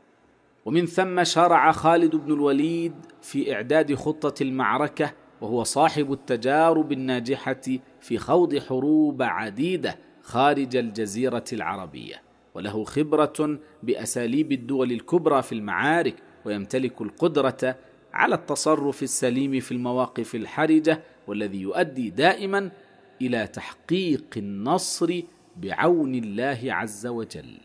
Speaker 1: ومن ثم شرع خالد بن الوليد في اعداد خطه المعركه وهو صاحب التجارب الناجحه في خوض حروب عديده خارج الجزيره العربيه وله خبره باساليب الدول الكبرى في المعارك ويمتلك القدره على التصرف السليم في المواقف الحرجه والذي يؤدي دائما الى تحقيق النصر بعون الله عز وجل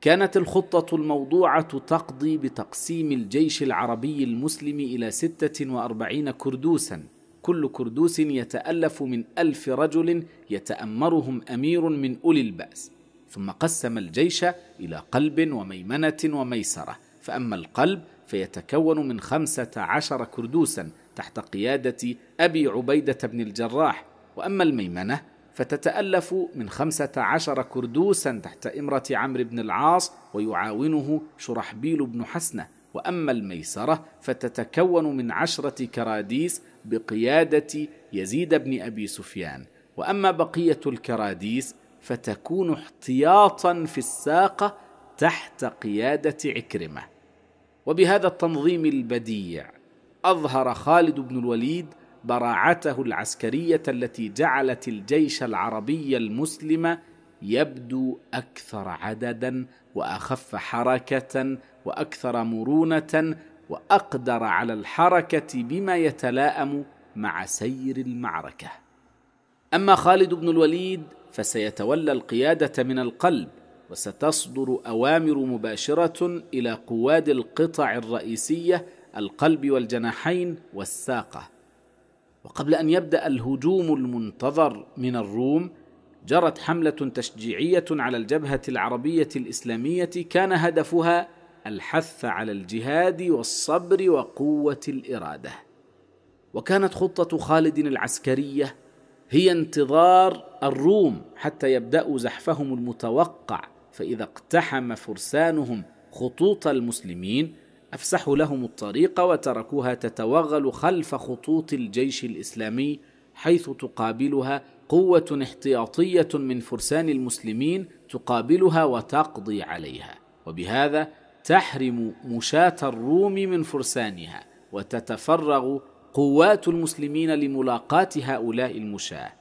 Speaker 1: كانت الخطه الموضوعه تقضي بتقسيم الجيش العربي المسلم الى 46 كردوسا كل كردوس يتالف من الف رجل يتامرهم امير من اولي الباس ثم قسم الجيش الى قلب وميمنه وميسره فاما القلب فيتكون من خمسه عشر كردوسا تحت قياده ابي عبيده بن الجراح واما الميمنه فتتألف من خمسة عشر كردوسا تحت إمرة عمرو بن العاص ويعاونه شرحبيل بن حسنة وأما الميسرة فتتكون من عشرة كراديس بقيادة يزيد بن أبي سفيان وأما بقية الكراديس فتكون احتياطا في الساقة تحت قيادة عكرمة وبهذا التنظيم البديع أظهر خالد بن الوليد براعته العسكريه التي جعلت الجيش العربي المسلم يبدو اكثر عددا واخف حركه واكثر مرونه واقدر على الحركه بما يتلائم مع سير المعركه اما خالد بن الوليد فسيتولى القياده من القلب وستصدر اوامر مباشره الى قواد القطع الرئيسيه القلب والجناحين والساقه وقبل ان يبدا الهجوم المنتظر من الروم جرت حمله تشجيعيه على الجبهه العربيه الاسلاميه كان هدفها الحث على الجهاد والصبر وقوه الاراده وكانت خطه خالد العسكريه هي انتظار الروم حتى يبداوا زحفهم المتوقع فاذا اقتحم فرسانهم خطوط المسلمين أفسحوا لهم الطريق وتركوها تتوغل خلف خطوط الجيش الإسلامي حيث تقابلها قوة احتياطية من فرسان المسلمين تقابلها وتقضي عليها وبهذا تحرم مشاة الروم من فرسانها وتتفرغ قوات المسلمين لملاقاة هؤلاء المشاة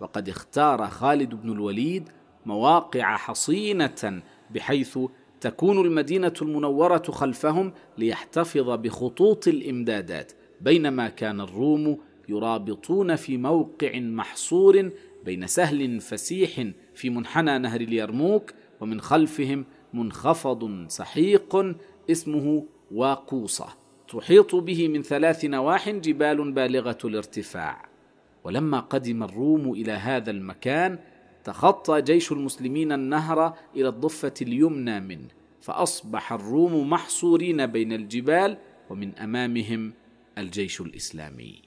Speaker 1: وقد اختار خالد بن الوليد مواقع حصينة بحيث تكون المدينه المنوره خلفهم ليحتفظ بخطوط الامدادات بينما كان الروم يرابطون في موقع محصور بين سهل فسيح في منحنى نهر اليرموك ومن خلفهم منخفض سحيق اسمه واقوصه تحيط به من ثلاث نواح جبال بالغه الارتفاع ولما قدم الروم الى هذا المكان تخطى جيش المسلمين النهر الى الضفه اليمنى منه فاصبح الروم محصورين بين الجبال ومن امامهم الجيش الاسلامي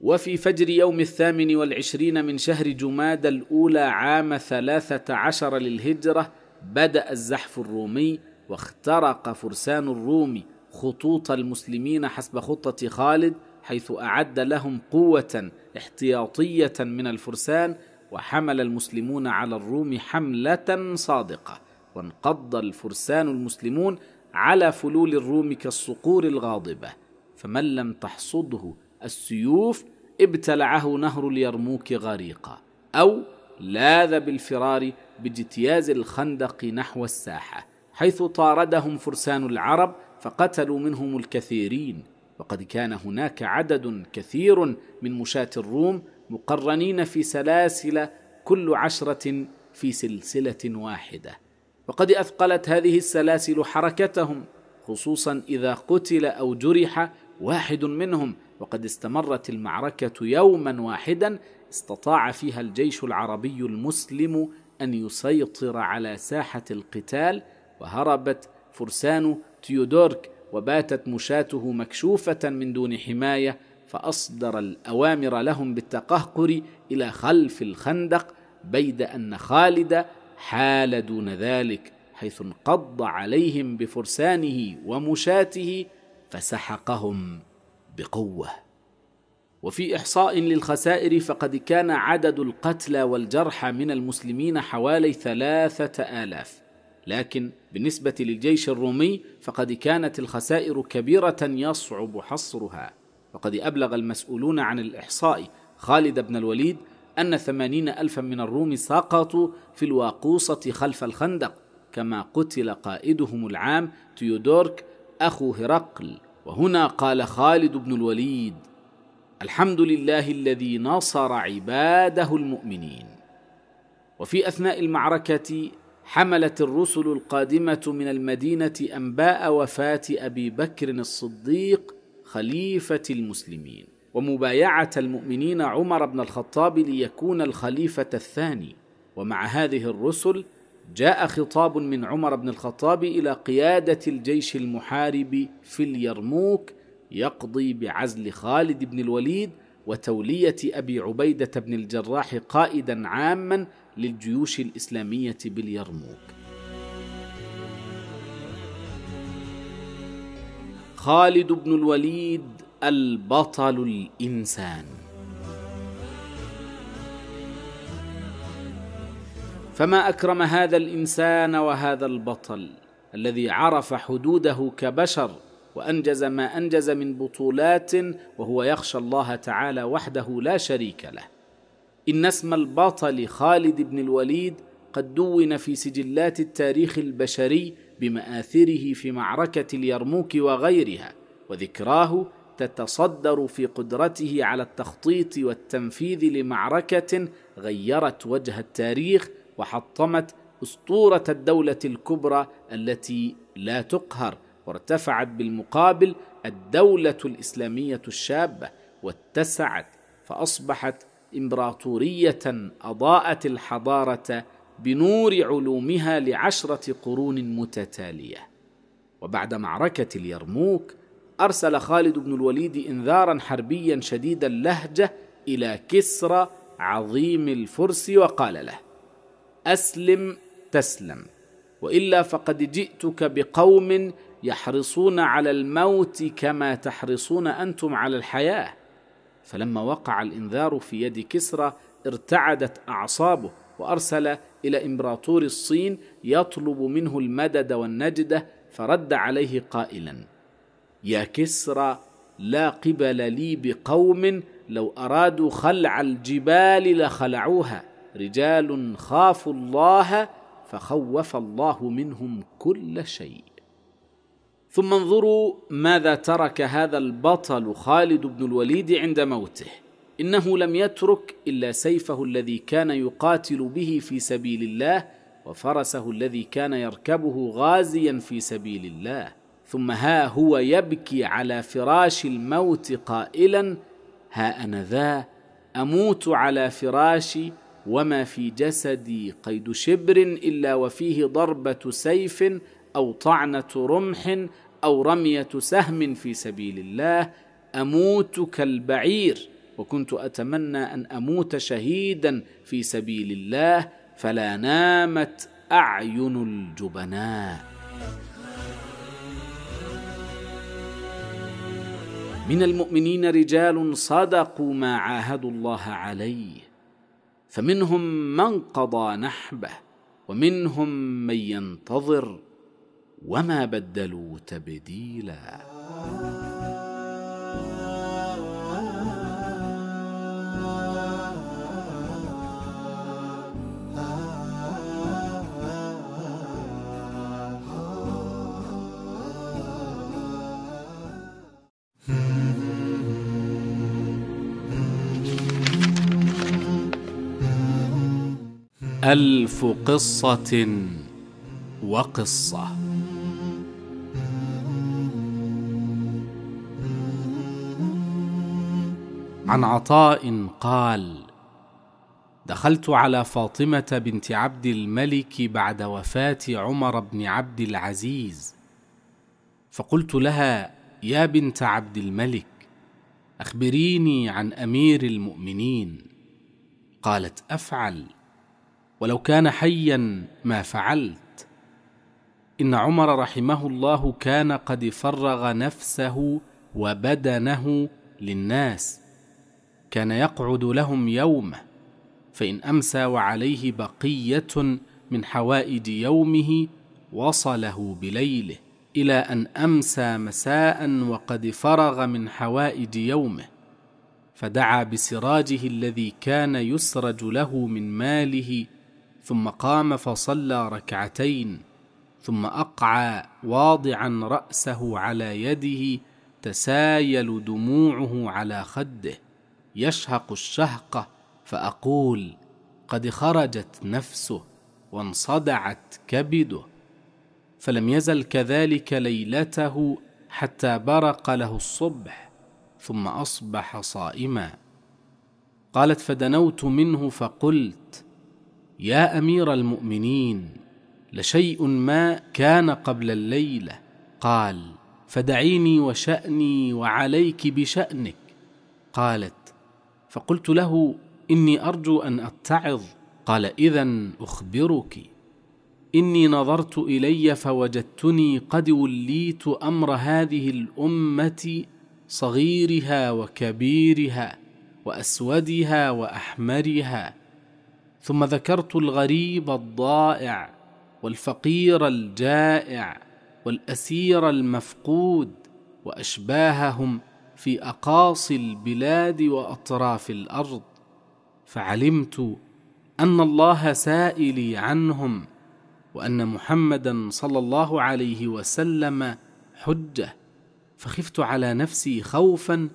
Speaker 1: وفي فجر يوم الثامن والعشرين من شهر جماد الاولى عام ثلاثه عشر للهجره بدا الزحف الرومي واخترق فرسان الروم خطوط المسلمين حسب خطه خالد حيث اعد لهم قوه احتياطيه من الفرسان وحمل المسلمون على الروم حمله صادقه وانقض الفرسان المسلمون على فلول الروم كالصقور الغاضبه فمن لم تحصده السيوف ابتلعه نهر اليرموك غريقا او لاذ بالفرار باجتياز الخندق نحو الساحه حيث طاردهم فرسان العرب فقتلوا منهم الكثيرين وقد كان هناك عدد كثير من مشاة الروم مقرنين في سلاسل كل عشره في سلسله واحده وقد اثقلت هذه السلاسل حركتهم خصوصا اذا قتل او جرح واحد منهم وقد استمرت المعركه يوما واحدا استطاع فيها الجيش العربي المسلم ان يسيطر على ساحه القتال وهربت فرسان تيودورك وباتت مشاته مكشوفه من دون حمايه فأصدر الأوامر لهم بالتقهقر إلى خلف الخندق بيد أن خالد حال دون ذلك حيث انقض عليهم بفرسانه ومشاته فسحقهم بقوه وفي احصاء للخسائر فقد كان عدد القتلى والجرحى من المسلمين حوالي ثلاثه الاف لكن بالنسبه للجيش الرومي فقد كانت الخسائر كبيره يصعب حصرها فقد أبلغ المسؤولون عن الإحصاء خالد بن الوليد أن ثمانين ألفا من الروم سقطوا في الواقوصة خلف الخندق كما قتل قائدهم العام تيودورك أخو هرقل وهنا قال خالد بن الوليد الحمد لله الذي نصر عباده المؤمنين وفي أثناء المعركة حملت الرسل القادمة من المدينة أنباء وفاة أبي بكر الصديق خليفة المسلمين ومبايعة المؤمنين عمر بن الخطاب ليكون الخليفة الثاني ومع هذه الرسل جاء خطاب من عمر بن الخطاب إلى قيادة الجيش المحارب في اليرموك يقضي بعزل خالد بن الوليد وتولية أبي عبيدة بن الجراح قائدا عاما للجيوش الإسلامية باليرموك خالد بن الوليد البطل الانسان فما اكرم هذا الانسان وهذا البطل الذي عرف حدوده كبشر وانجز ما انجز من بطولات وهو يخشى الله تعالى وحده لا شريك له ان اسم البطل خالد بن الوليد قد دون في سجلات التاريخ البشري بماثره في معركه اليرموك وغيرها وذكراه تتصدر في قدرته على التخطيط والتنفيذ لمعركه غيرت وجه التاريخ وحطمت اسطوره الدوله الكبرى التي لا تقهر وارتفعت بالمقابل الدوله الاسلاميه الشابه واتسعت فاصبحت امبراطوريه اضاءت الحضاره بنور علومها لعشره قرون متتاليه وبعد معركه اليرموك ارسل خالد بن الوليد انذارا حربيا شديد اللهجه الى كسرى عظيم الفرس وقال له اسلم تسلم والا فقد جئتك بقوم يحرصون على الموت كما تحرصون انتم على الحياه فلما وقع الانذار في يد كسرى ارتعدت اعصابه وارسل الى امبراطور الصين يطلب منه المدد والنجده فرد عليه قائلا يا كسرى لا قبل لي بقوم لو ارادوا خلع الجبال لخلعوها رجال خافوا الله فخوف الله منهم كل شيء ثم انظروا ماذا ترك هذا البطل خالد بن الوليد عند موته انه لم يترك الا سيفه الذي كان يقاتل به في سبيل الله وفرسه الذي كان يركبه غازيا في سبيل الله ثم ها هو يبكي على فراش الموت قائلا ها انا ذا اموت على فراشي وما في جسدي قيد شبر الا وفيه ضربه سيف او طعنه رمح او رميه سهم في سبيل الله اموت كالبعير وكنت اتمنى ان اموت شهيدا في سبيل الله فلا نامت اعين الجبناء من المؤمنين رجال صدقوا ما عاهدوا الله عليه فمنهم من قضى نحبه ومنهم من ينتظر وما بدلوا تبديلا ألف قصة وقصة عن عطاء قال دخلت على فاطمة بنت عبد الملك بعد وفاة عمر بن عبد العزيز فقلت لها يا بنت عبد الملك أخبريني عن أمير المؤمنين قالت أفعل ولو كان حيا ما فعلت ان عمر رحمه الله كان قد فرغ نفسه وبدنه للناس كان يقعد لهم يومه فان امسى وعليه بقيه من حوائج يومه وصله بليله الى ان امسى مساء وقد فرغ من حوائج يومه فدعا بسراجه الذي كان يسرج له من ماله ثم قام فصلى ركعتين ثم اقعى واضعا راسه على يده تسايل دموعه على خده يشهق الشهقه فاقول قد خرجت نفسه وانصدعت كبده فلم يزل كذلك ليلته حتى برق له الصبح ثم اصبح صائما قالت فدنوت منه فقلت يا امير المؤمنين لشيء ما كان قبل الليله قال فدعيني وشاني وعليك بشانك قالت فقلت له اني ارجو ان اتعظ قال اذا اخبرك اني نظرت الي فوجدتني قد وليت امر هذه الامه صغيرها وكبيرها واسودها واحمرها ثم ذكرت الغريب الضائع والفقير الجائع والاسير المفقود واشباههم في اقاصي البلاد واطراف الارض فعلمت ان الله سائلي عنهم وان محمدا صلى الله عليه وسلم حجه فخفت على نفسي خوفا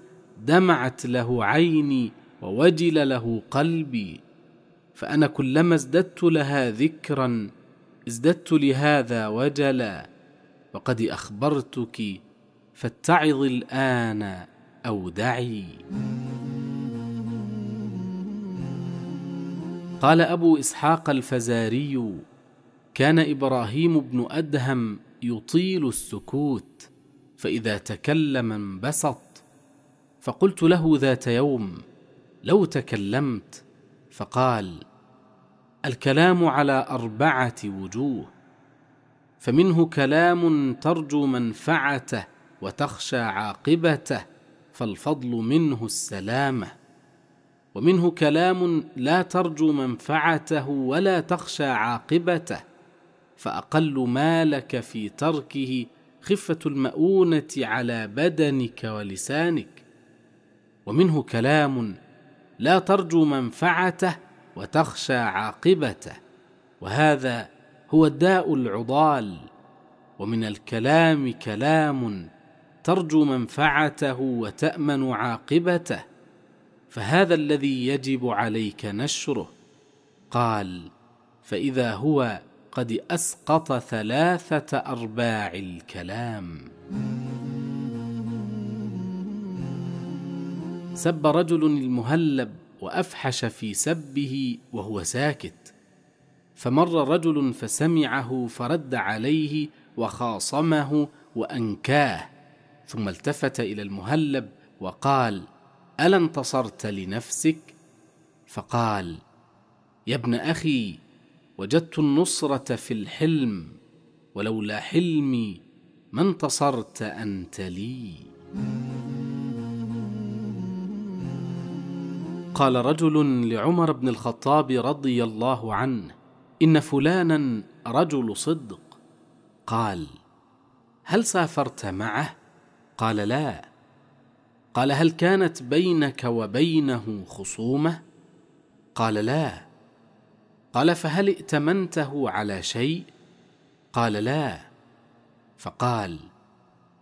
Speaker 1: دمعت له عيني ووجل له قلبي فانا كلما ازددت لها ذكرا ازددت لهذا وجلا وقد اخبرتك فاتعظ الان او دعي قال ابو اسحاق الفزاري كان ابراهيم بن ادهم يطيل السكوت فاذا تكلم انبسط فقلت له ذات يوم لو تكلمت فقال الكلام على اربعه وجوه فمنه كلام ترجو منفعته وتخشى عاقبته فالفضل منه السلامه ومنه كلام لا ترجو منفعته ولا تخشى عاقبته فاقل ما لك في تركه خفه المؤونه على بدنك ولسانك ومنه كلام لا ترجو منفعته وتخشى عاقبته وهذا هو الداء العضال ومن الكلام كلام ترجو منفعته وتامن عاقبته فهذا الذي يجب عليك نشره قال فاذا هو قد اسقط ثلاثه ارباع الكلام سب رجل المهلب وافحش في سبه وهو ساكت فمر رجل فسمعه فرد عليه وخاصمه وانكاه ثم التفت الى المهلب وقال الا انتصرت لنفسك فقال يا ابن اخي وجدت النصره في الحلم ولولا حلمي ما انتصرت انت لي قال رجل لعمر بن الخطاب رضي الله عنه ان فلانا رجل صدق قال هل سافرت معه قال لا قال هل كانت بينك وبينه خصومه قال لا قال فهل ائتمنته على شيء قال لا فقال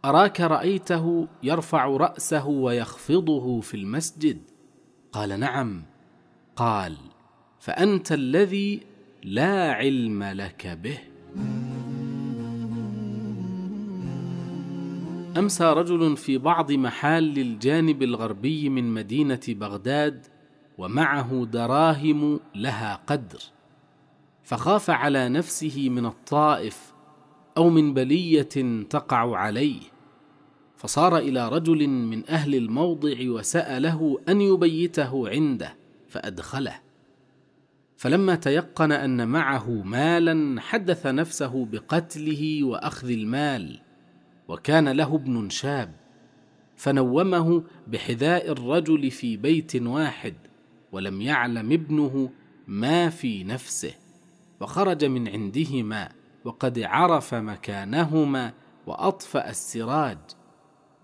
Speaker 1: اراك رايته يرفع راسه ويخفضه في المسجد قال نعم قال فانت الذي لا علم لك به امسى رجل في بعض محال الجانب الغربي من مدينه بغداد ومعه دراهم لها قدر فخاف على نفسه من الطائف او من بليه تقع عليه فصار الى رجل من اهل الموضع وساله ان يبيته عنده فادخله فلما تيقن ان معه مالا حدث نفسه بقتله واخذ المال وكان له ابن شاب فنومه بحذاء الرجل في بيت واحد ولم يعلم ابنه ما في نفسه وخرج من عندهما وقد عرف مكانهما واطفا السراج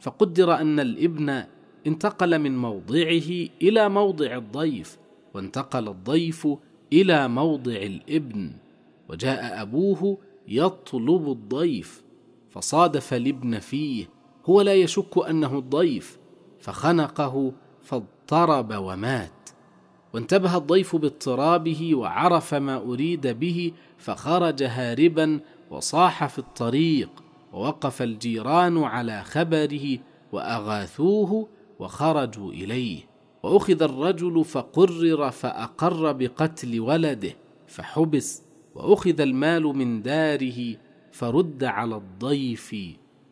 Speaker 1: فقدر ان الابن انتقل من موضعه الى موضع الضيف وانتقل الضيف الى موضع الابن وجاء ابوه يطلب الضيف فصادف الابن فيه هو لا يشك انه الضيف فخنقه فاضطرب ومات وانتبه الضيف باضطرابه وعرف ما اريد به فخرج هاربا وصاح في الطريق ووقف الجيران على خبره واغاثوه وخرجوا اليه واخذ الرجل فقرر فاقر بقتل ولده فحبس واخذ المال من داره فرد على الضيف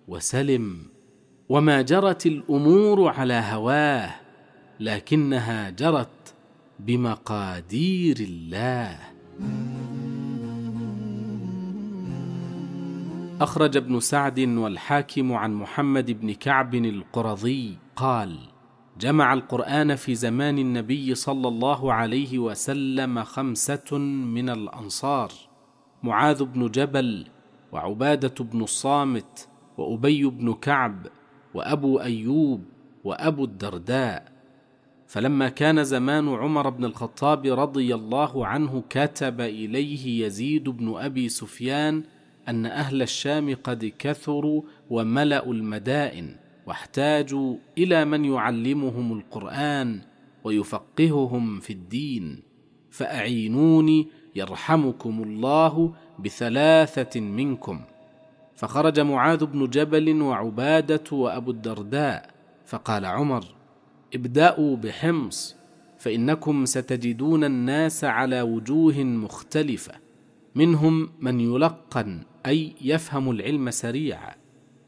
Speaker 1: وسلم وما جرت الامور على هواه لكنها جرت بمقادير الله أخرج ابن سعد والحاكم عن محمد بن كعب القرظي قال: جمع القرآن في زمان النبي صلى الله عليه وسلم خمسة من الأنصار معاذ بن جبل وعبادة بن الصامت وأبي بن كعب وأبو أيوب وأبو الدرداء فلما كان زمان عمر بن الخطاب رضي الله عنه كتب إليه يزيد بن أبي سفيان ان اهل الشام قد كثروا وملأوا المدائن واحتاجوا الى من يعلمهم القران ويفقههم في الدين فاعينوني يرحمكم الله بثلاثه منكم فخرج معاذ بن جبل وعباده وابو الدرداء فقال عمر ابداوا بحمص فانكم ستجدون الناس على وجوه مختلفه منهم من يلقن اي يفهم العلم سريعا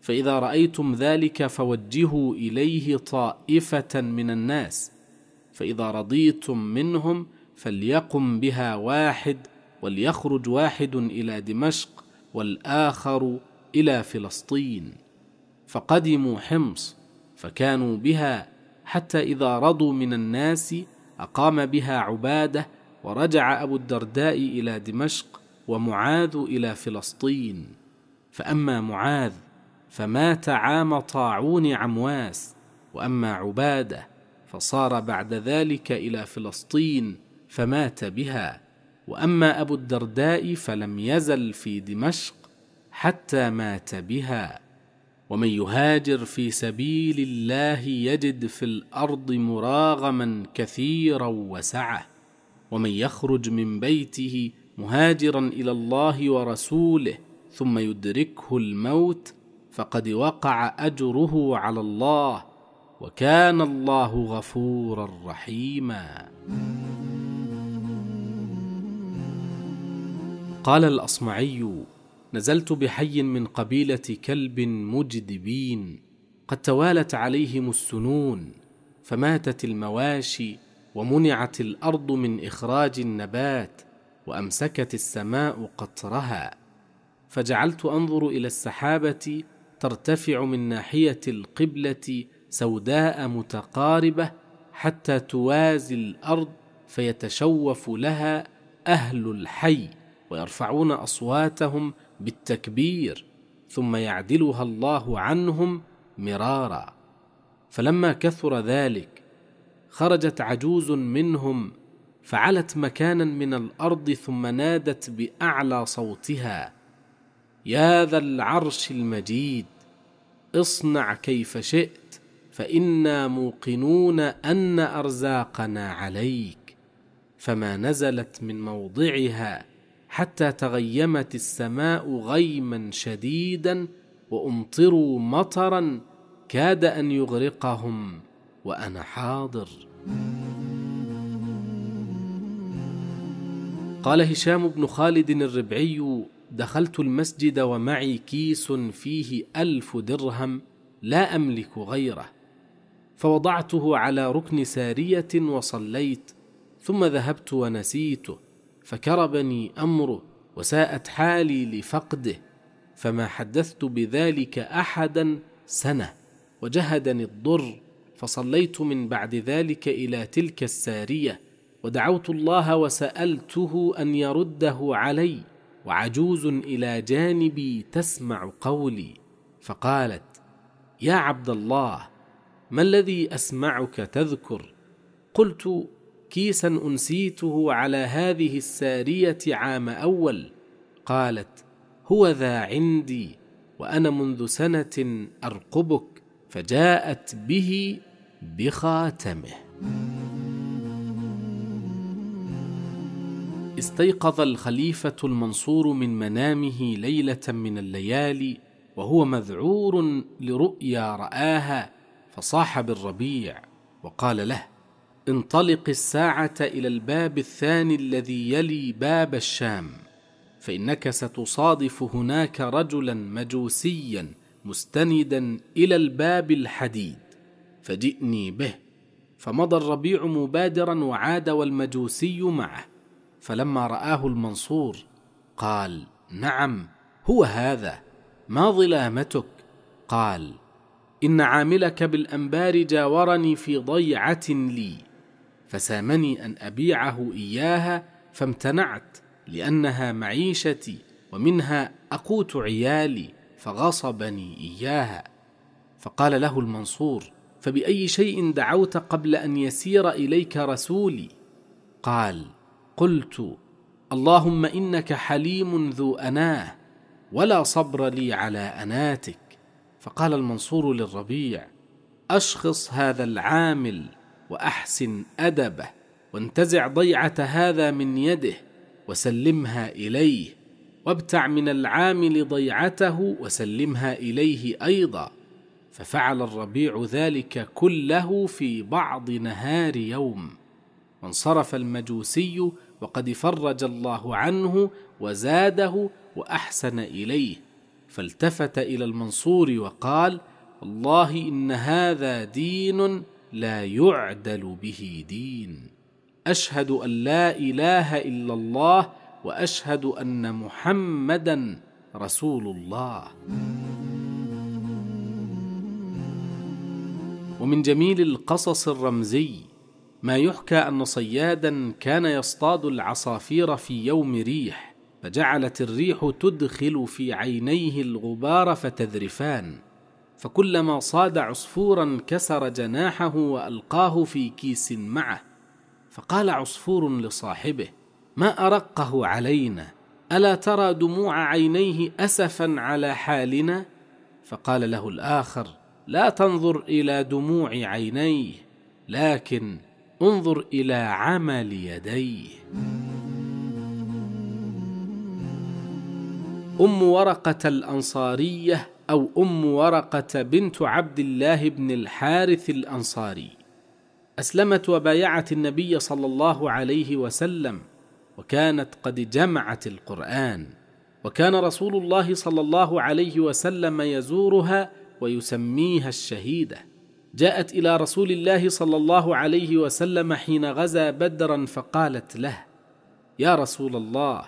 Speaker 1: فاذا رايتم ذلك فوجهوا اليه طائفه من الناس فاذا رضيتم منهم فليقم بها واحد وليخرج واحد الى دمشق والاخر الى فلسطين فقدموا حمص فكانوا بها حتى اذا رضوا من الناس اقام بها عباده ورجع ابو الدرداء الى دمشق ومعاذ الى فلسطين فاما معاذ فمات عام طاعون عمواس واما عباده فصار بعد ذلك الى فلسطين فمات بها واما ابو الدرداء فلم يزل في دمشق حتى مات بها ومن يهاجر في سبيل الله يجد في الارض مراغما كثيرا وسعه ومن يخرج من بيته مهاجرا الى الله ورسوله ثم يدركه الموت فقد وقع اجره على الله وكان الله غفورا رحيما قال الاصمعي نزلت بحي من قبيله كلب مجدبين قد توالت عليهم السنون فماتت المواشي ومنعت الارض من اخراج النبات وامسكت السماء قطرها فجعلت انظر الى السحابه ترتفع من ناحيه القبله سوداء متقاربه حتى توازي الارض فيتشوف لها اهل الحي ويرفعون اصواتهم بالتكبير ثم يعدلها الله عنهم مرارا فلما كثر ذلك خرجت عجوز منهم فعلت مكانا من الارض ثم نادت باعلى صوتها يا ذا العرش المجيد اصنع كيف شئت فانا موقنون ان ارزاقنا عليك فما نزلت من موضعها حتى تغيمت السماء غيما شديدا وامطروا مطرا كاد ان يغرقهم وانا حاضر قال هشام بن خالد الربعي دخلت المسجد ومعي كيس فيه الف درهم لا املك غيره فوضعته على ركن ساريه وصليت ثم ذهبت ونسيته فكربني امره وساءت حالي لفقده فما حدثت بذلك احدا سنه وجهدني الضر فصليت من بعد ذلك الى تلك الساريه ودعوت الله وسالته ان يرده علي وعجوز الى جانبي تسمع قولي فقالت يا عبد الله ما الذي اسمعك تذكر قلت كيسا انسيته على هذه الساريه عام اول قالت هو ذا عندي وانا منذ سنه ارقبك فجاءت به بخاتمه استيقظ الخليفة المنصور من منامه ليلة من الليالي وهو مذعور لرؤيا رآها فصاح بالربيع وقال له: انطلق الساعة إلى الباب الثاني الذي يلي باب الشام، فإنك ستصادف هناك رجلا مجوسيا مستندا إلى الباب الحديد، فجئني به، فمضى الربيع مبادرا وعاد والمجوسي معه، فلما راه المنصور قال نعم هو هذا ما ظلامتك قال ان عاملك بالانبار جاورني في ضيعه لي فسامني ان ابيعه اياها فامتنعت لانها معيشتي ومنها اقوت عيالي فغصبني اياها فقال له المنصور فباي شيء دعوت قبل ان يسير اليك رسولي قال قلت اللهم انك حليم ذو اناه ولا صبر لي على اناتك فقال المنصور للربيع اشخص هذا العامل واحسن ادبه وانتزع ضيعه هذا من يده وسلمها اليه وابتع من العامل ضيعته وسلمها اليه ايضا ففعل الربيع ذلك كله في بعض نهار يوم وانصرف المجوسي وقد فرج الله عنه وزاده واحسن اليه فالتفت الى المنصور وقال والله ان هذا دين لا يعدل به دين اشهد ان لا اله الا الله واشهد ان محمدا رسول الله ومن جميل القصص الرمزي ما يحكى ان صيادا كان يصطاد العصافير في يوم ريح فجعلت الريح تدخل في عينيه الغبار فتذرفان فكلما صاد عصفورا كسر جناحه والقاه في كيس معه فقال عصفور لصاحبه ما ارقه علينا الا ترى دموع عينيه اسفا على حالنا فقال له الاخر لا تنظر الى دموع عينيه لكن انظر الى عمل يديه ام ورقه الانصاريه او ام ورقه بنت عبد الله بن الحارث الانصاري اسلمت وبايعت النبي صلى الله عليه وسلم وكانت قد جمعت القران وكان رسول الله صلى الله عليه وسلم يزورها ويسميها الشهيده جاءت الى رسول الله صلى الله عليه وسلم حين غزا بدرا فقالت له يا رسول الله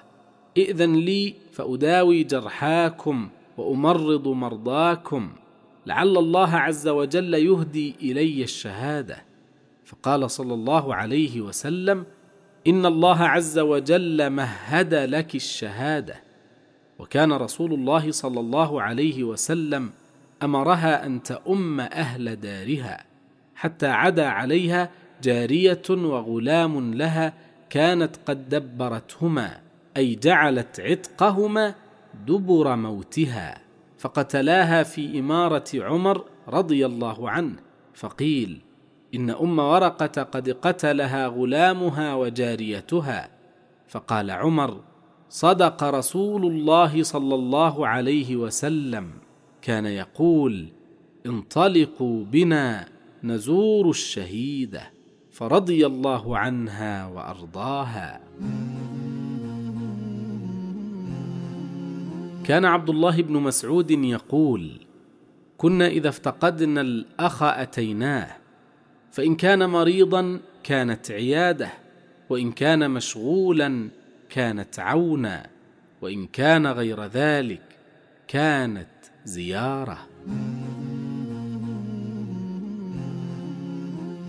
Speaker 1: ائذن لي فاداوي جرحاكم وامرض مرضاكم لعل الله عز وجل يهدي الي الشهاده فقال صلى الله عليه وسلم ان الله عز وجل مهد لك الشهاده وكان رسول الله صلى الله عليه وسلم امرها ان تؤم اهل دارها حتى عدا عليها جاريه وغلام لها كانت قد دبرتهما اي جعلت عتقهما دبر موتها فقتلاها في اماره عمر رضي الله عنه فقيل ان ام ورقه قد قتلها غلامها وجاريتها فقال عمر صدق رسول الله صلى الله عليه وسلم كان يقول انطلقوا بنا نزور الشهيده فرضي الله عنها وارضاها كان عبد الله بن مسعود يقول كنا اذا افتقدنا الاخ اتيناه فان كان مريضا كانت عياده وان كان مشغولا كانت عونا وان كان غير ذلك كانت زيارة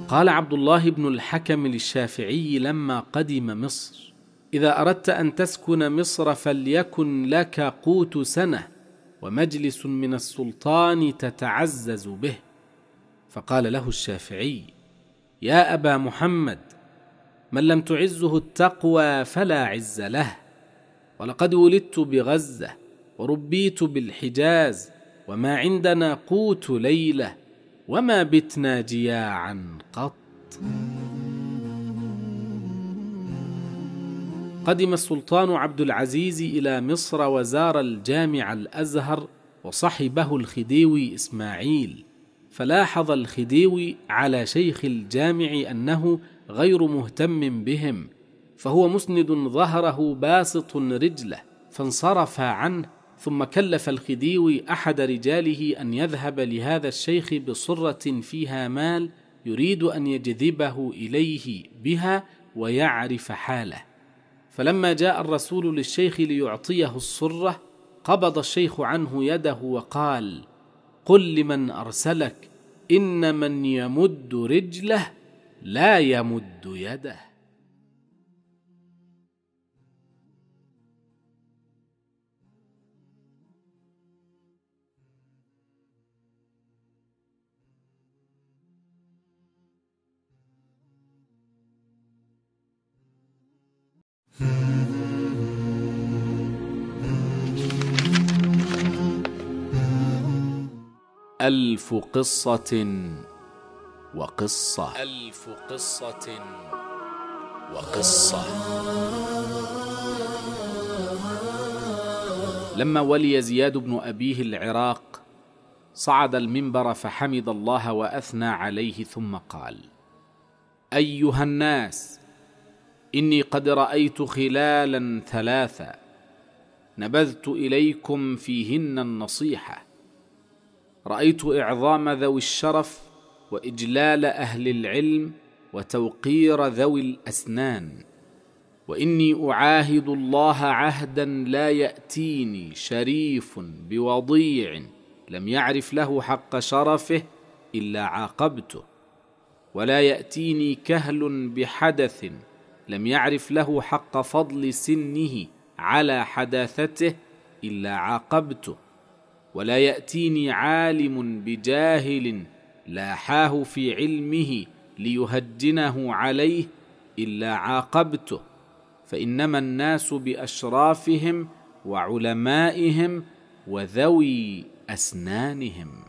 Speaker 1: قال عبد الله بن الحكم للشافعي لما قدم مصر إذا أردت أن تسكن مصر فليكن لك قوت سنة ومجلس من السلطان تتعزز به فقال له الشافعي يا أبا محمد من لم تعزه التقوى فلا عز له ولقد ولدت بغزه وربيت بالحجاز وما عندنا قوت ليله وما بتنا جياعا قط قدم السلطان عبد العزيز الى مصر وزار الجامع الازهر وصحبه الخديوي اسماعيل فلاحظ الخديوي على شيخ الجامع انه غير مهتم بهم فهو مسند ظهره باسط رجله فانصرف عنه ثم كلف الخديوي احد رجاله ان يذهب لهذا الشيخ بصره فيها مال يريد ان يجذبه اليه بها ويعرف حاله فلما جاء الرسول للشيخ ليعطيه الصره قبض الشيخ عنه يده وقال قل لمن ارسلك ان من يمد رجله لا يمد يده ألف قصة وقصة ألف قصة وقصة لما ولي زياد بن أبيه العراق صعد المنبر فحمد الله وأثنى عليه ثم قال أيها الناس اني قد رايت خلالا ثلاثا نبذت اليكم فيهن النصيحه رايت اعظام ذوي الشرف واجلال اهل العلم وتوقير ذوي الاسنان واني اعاهد الله عهدا لا ياتيني شريف بوضيع لم يعرف له حق شرفه الا عاقبته ولا ياتيني كهل بحدث لم يعرف له حق فضل سنه على حداثته الا عاقبته ولا ياتيني عالم بجاهل لاحاه في علمه ليهجنه عليه الا عاقبته فانما الناس باشرافهم وعلمائهم وذوي اسنانهم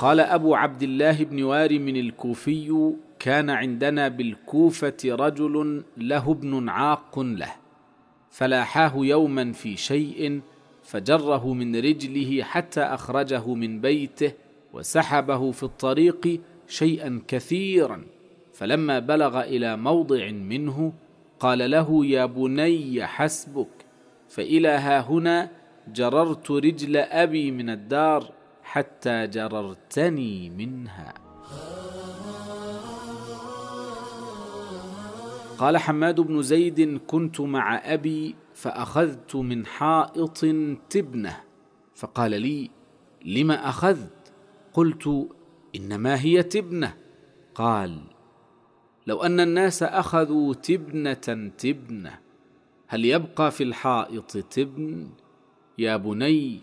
Speaker 1: قال ابو عبد الله بن وار من الكوفي كان عندنا بالكوفه رجل له ابن عاق له فلاحاه يوما في شيء فجره من رجله حتى اخرجه من بيته وسحبه في الطريق شيئا كثيرا فلما بلغ الى موضع منه قال له يا بني حسبك فالى ها هنا جررت رجل ابي من الدار حتى جررتني منها قال حماد بن زيد كنت مع ابي فاخذت من حائط تبنه فقال لي لم اخذت قلت انما هي تبنه قال لو ان الناس اخذوا تبنه تبنه هل يبقى في الحائط تبن يا بني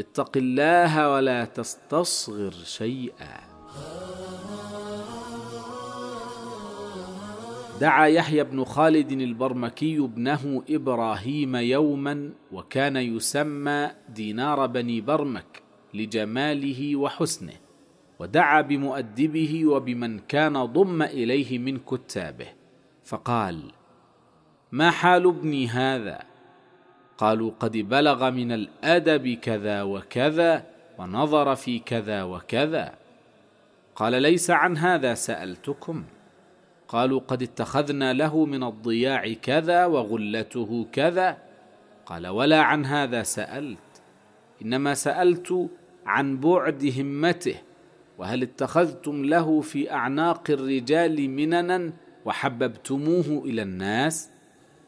Speaker 1: اتق الله ولا تستصغر شيئا دعا يحيى بن خالد البرمكي ابنه ابراهيم يوما وكان يسمى دينار بني برمك لجماله وحسنه ودعا بمؤدبه وبمن كان ضم اليه من كتابه فقال ما حال ابني هذا قالوا قد بلغ من الادب كذا وكذا ونظر في كذا وكذا قال ليس عن هذا سالتكم قالوا قد اتخذنا له من الضياع كذا وغلته كذا قال ولا عن هذا سالت انما سالت عن بعد همته وهل اتخذتم له في اعناق الرجال مننا وحببتموه الى الناس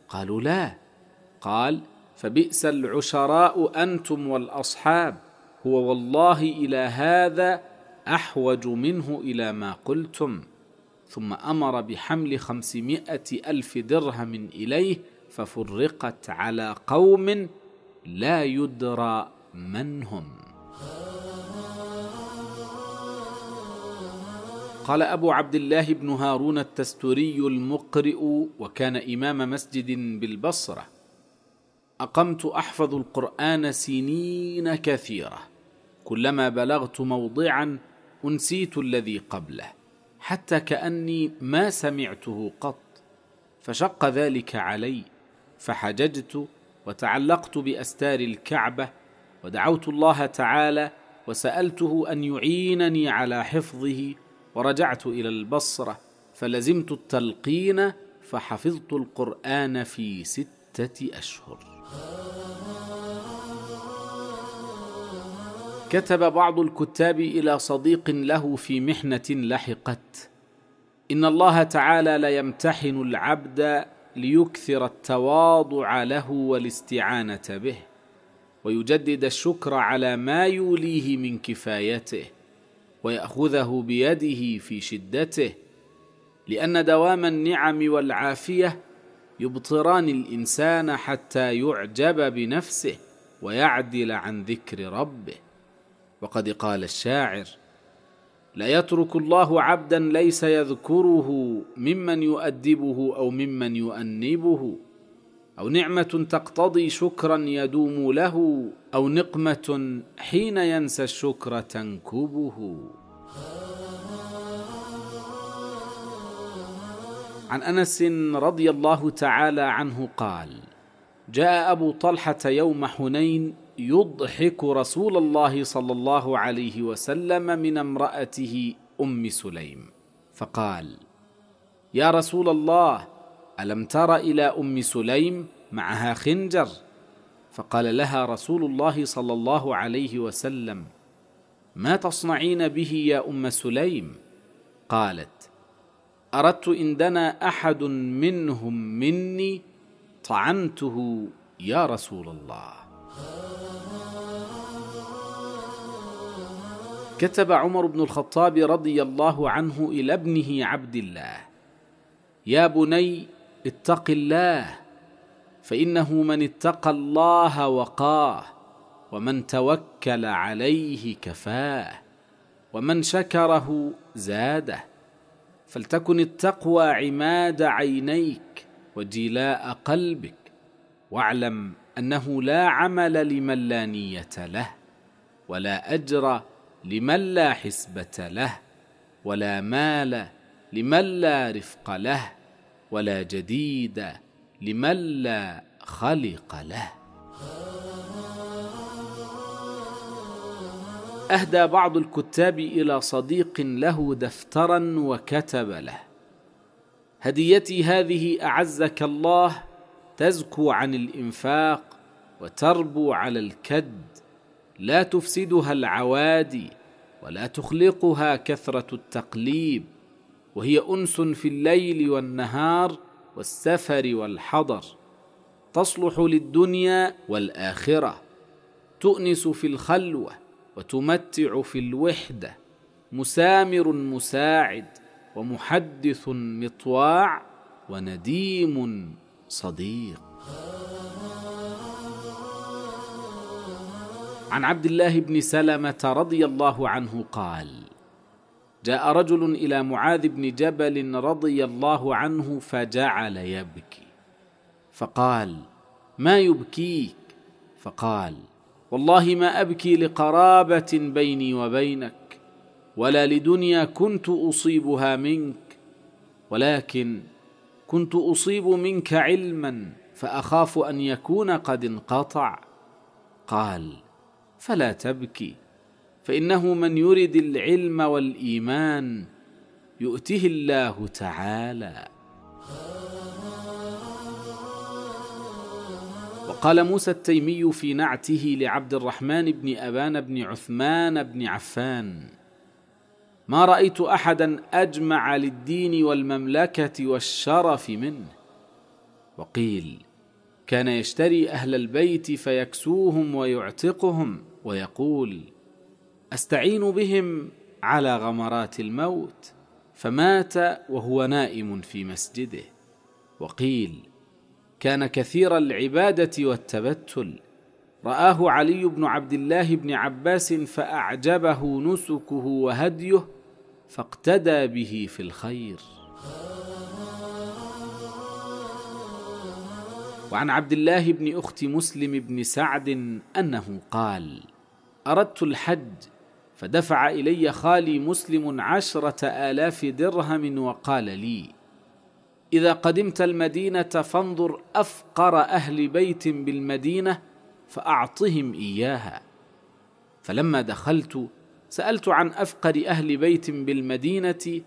Speaker 1: قالوا لا قال فبئس العشراء انتم والاصحاب هو والله الى هذا احوج منه الى ما قلتم ثم امر بحمل خمسمائه الف درهم اليه ففرقت على قوم لا يدرى من هم قال ابو عبد الله بن هارون التستري المقرئ وكان امام مسجد بالبصره أقمت أحفظ القرآن سنين كثيرة كلما بلغت موضعا أنسيت الذي قبله حتى كأني ما سمعته قط فشق ذلك علي فحججت وتعلقت باستار الكعبه ودعوت الله تعالى وسالته ان يعينني على حفظه ورجعت الى البصره فلزمت التلقين فحفظت القران في سته اشهر كتب بعض الكتاب الى صديق له في محنه لحقت ان الله تعالى ليمتحن العبد ليكثر التواضع له والاستعانه به ويجدد الشكر على ما يوليه من كفايته وياخذه بيده في شدته لان دوام النعم والعافيه يبطران الانسان حتى يعجب بنفسه ويعدل عن ذكر ربه وقد قال الشاعر لا يترك الله عبدا ليس يذكره ممن يؤدبه او ممن يؤنبه او نعمه تقتضي شكرا يدوم له او نقمه حين ينسى الشكر تنكبه عن انس رضي الله تعالى عنه قال جاء ابو طلحه يوم حنين يضحك رسول الله صلى الله عليه وسلم من امراته ام سليم فقال يا رسول الله الم تر الى ام سليم معها خنجر فقال لها رسول الله صلى الله عليه وسلم ما تصنعين به يا ام سليم قالت اردت ان دنا احد منهم مني طعنته يا رسول الله كتب عمر بن الخطاب رضي الله عنه الى ابنه عبد الله يا بني اتق الله فانه من اتقى الله وقاه ومن توكل عليه كفاه ومن شكره زاده فلتكن التقوى عماد عينيك وجلاء قلبك واعلم انه لا عمل لمن لا نيه له ولا اجر لمن لا حسبه له ولا مال لمن لا رفق له ولا جديد لمن لا خلق له اهدى بعض الكتاب الى صديق له دفترا وكتب له هديتي هذه اعزك الله تزكو عن الانفاق وتربو على الكد لا تفسدها العوادي ولا تخلقها كثره التقليب وهي انس في الليل والنهار والسفر والحضر تصلح للدنيا والاخره تؤنس في الخلوه وتمتع في الوحده مسامر مساعد ومحدث مطواع ونديم صديق عن عبد الله بن سلمه رضي الله عنه قال جاء رجل الى معاذ بن جبل رضي الله عنه فجعل يبكي فقال ما يبكيك فقال والله ما ابكي لقرابه بيني وبينك ولا لدنيا كنت اصيبها منك ولكن كنت اصيب منك علما فاخاف ان يكون قد انقطع قال فلا تبكي فانه من يرد العلم والايمان يؤته الله تعالى وقال موسى التيمي في نعته لعبد الرحمن بن أبان بن عثمان بن عفان ما رأيت أحدا أجمع للدين والمملكة والشرف منه وقيل كان يشتري أهل البيت فيكسوهم ويعتقهم ويقول أستعين بهم على غمرات الموت فمات وهو نائم في مسجده وقيل كان كثير العباده والتبتل راه علي بن عبد الله بن عباس فاعجبه نسكه وهديه فاقتدى به في الخير وعن عبد الله بن اخت مسلم بن سعد انه قال اردت الحج فدفع الي خالي مسلم عشره الاف درهم وقال لي اذا قدمت المدينه فانظر افقر اهل بيت بالمدينه فاعطهم اياها فلما دخلت سالت عن افقر اهل بيت بالمدينه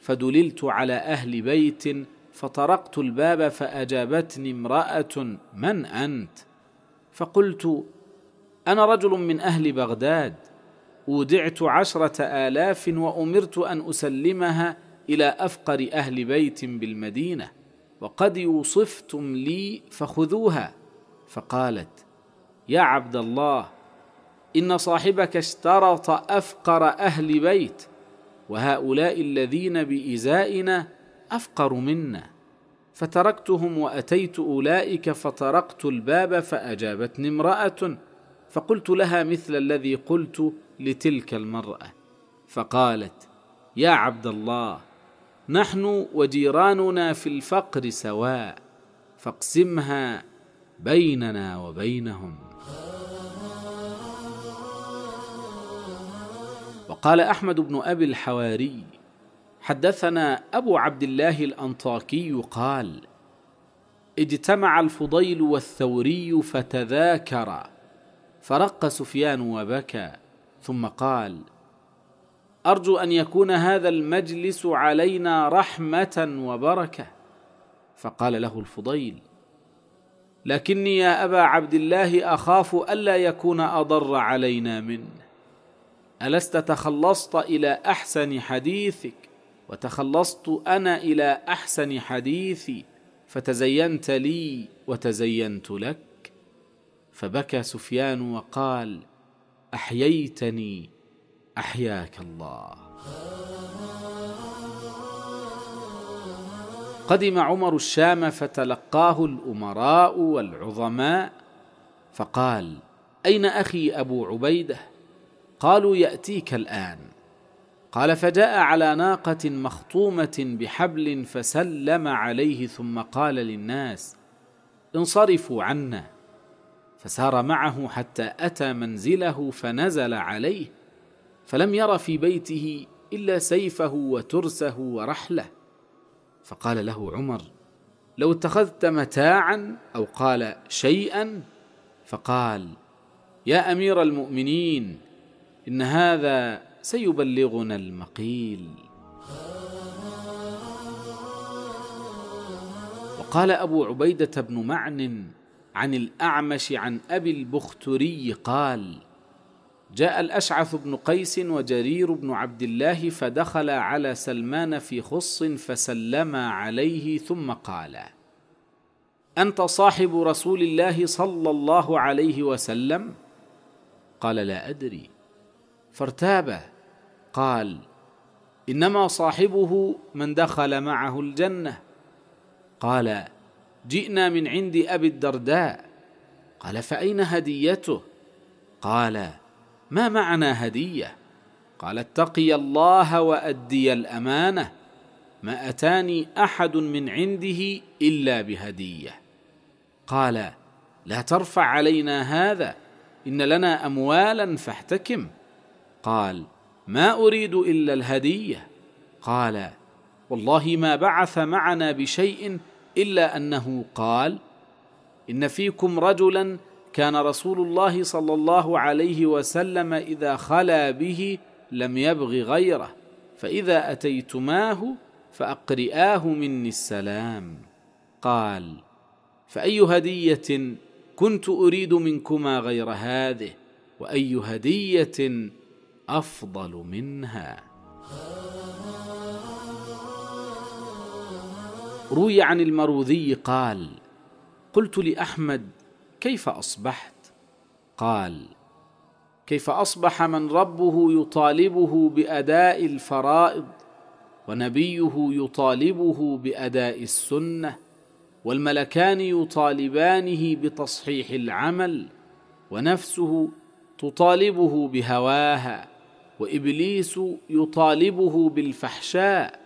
Speaker 1: فدللت على اهل بيت فطرقت الباب فاجابتني امراه من انت فقلت انا رجل من اهل بغداد اودعت عشره الاف وامرت ان اسلمها الى افقر اهل بيت بالمدينه وقد يوصفتم لي فخذوها فقالت يا عبد الله ان صاحبك اشترط افقر اهل بيت وهؤلاء الذين بازائنا افقر منا فتركتهم واتيت اولئك فطرقت الباب فاجابتني امراه فقلت لها مثل الذي قلت لتلك المراه فقالت يا عبد الله نحن وجيراننا في الفقر سواء فاقسمها بيننا وبينهم وقال احمد بن ابي الحواري حدثنا ابو عبد الله الانطاكي قال اجتمع الفضيل والثوري فتذاكرا فرق سفيان وبكى ثم قال ارجو ان يكون هذا المجلس علينا رحمه وبركه فقال له الفضيل لكني يا ابا عبد الله اخاف الا يكون اضر علينا منه الست تخلصت الى احسن حديثك وتخلصت انا الى احسن حديثي فتزينت لي وتزينت لك فبكى سفيان وقال احييتني أحياك الله قدم عمر الشام فتلقاه الأمراء والعظماء فقال أين أخي أبو عبيدة؟ قالوا يأتيك الآن قال فجاء على ناقة مخطومة بحبل فسلم عليه ثم قال للناس انصرفوا عنا فسار معه حتى أتى منزله فنزل عليه فلم ير في بيته الا سيفه وترسه ورحله فقال له عمر لو اتخذت متاعا او قال شيئا فقال يا امير المؤمنين ان هذا سيبلغنا المقيل وقال ابو عبيده بن معن عن الاعمش عن ابي البختري قال جاء الأشعث بن قيس وجرير بن عبد الله فدخل على سلمان في خص فسلما عليه ثم قال أنت صاحب رسول الله صلى الله عليه وسلم؟ قال لا أدري فارتاب قال إنما صاحبه من دخل معه الجنة قال جئنا من عند أبي الدرداء قال فأين هديته؟ قال ما معنى هديه قال اتقي الله وادي الامانه ما اتاني احد من عنده الا بهديه قال لا ترفع علينا هذا ان لنا اموالا فاحتكم قال ما اريد الا الهديه قال والله ما بعث معنا بشيء الا انه قال ان فيكم رجلا كان رسول الله صلى الله عليه وسلم اذا خلا به لم يبغ غيره فاذا اتيتماه فاقرئاه مني السلام قال فاي هديه كنت اريد منكما غير هذه واي هديه افضل منها روي عن المروذي قال قلت لاحمد كيف اصبحت قال كيف اصبح من ربه يطالبه باداء الفرائض ونبيه يطالبه باداء السنه والملكان يطالبانه بتصحيح العمل ونفسه تطالبه بهواها وابليس يطالبه بالفحشاء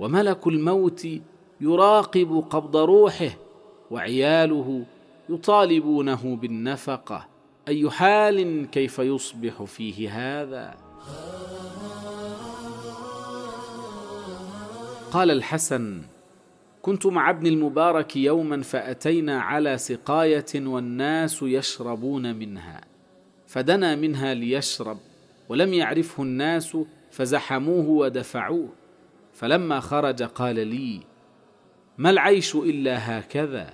Speaker 1: وملك الموت يراقب قبض روحه وعياله يطالبونه بالنفقه اي حال كيف يصبح فيه هذا قال الحسن كنت مع ابن المبارك يوما فاتينا على سقايه والناس يشربون منها فدنا منها ليشرب ولم يعرفه الناس فزحموه ودفعوه فلما خرج قال لي ما العيش الا هكذا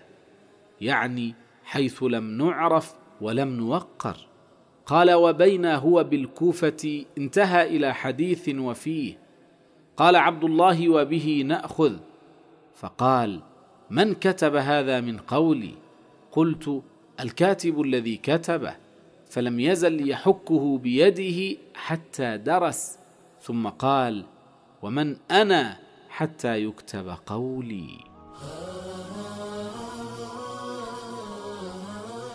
Speaker 1: يعني حيث لم نعرف ولم نوقر قال وبينا هو بالكوفه انتهى الى حديث وفيه قال عبد الله وبه ناخذ فقال من كتب هذا من قولي قلت الكاتب الذي كتبه فلم يزل يحكه بيده حتى درس ثم قال ومن انا حتى يكتب قولي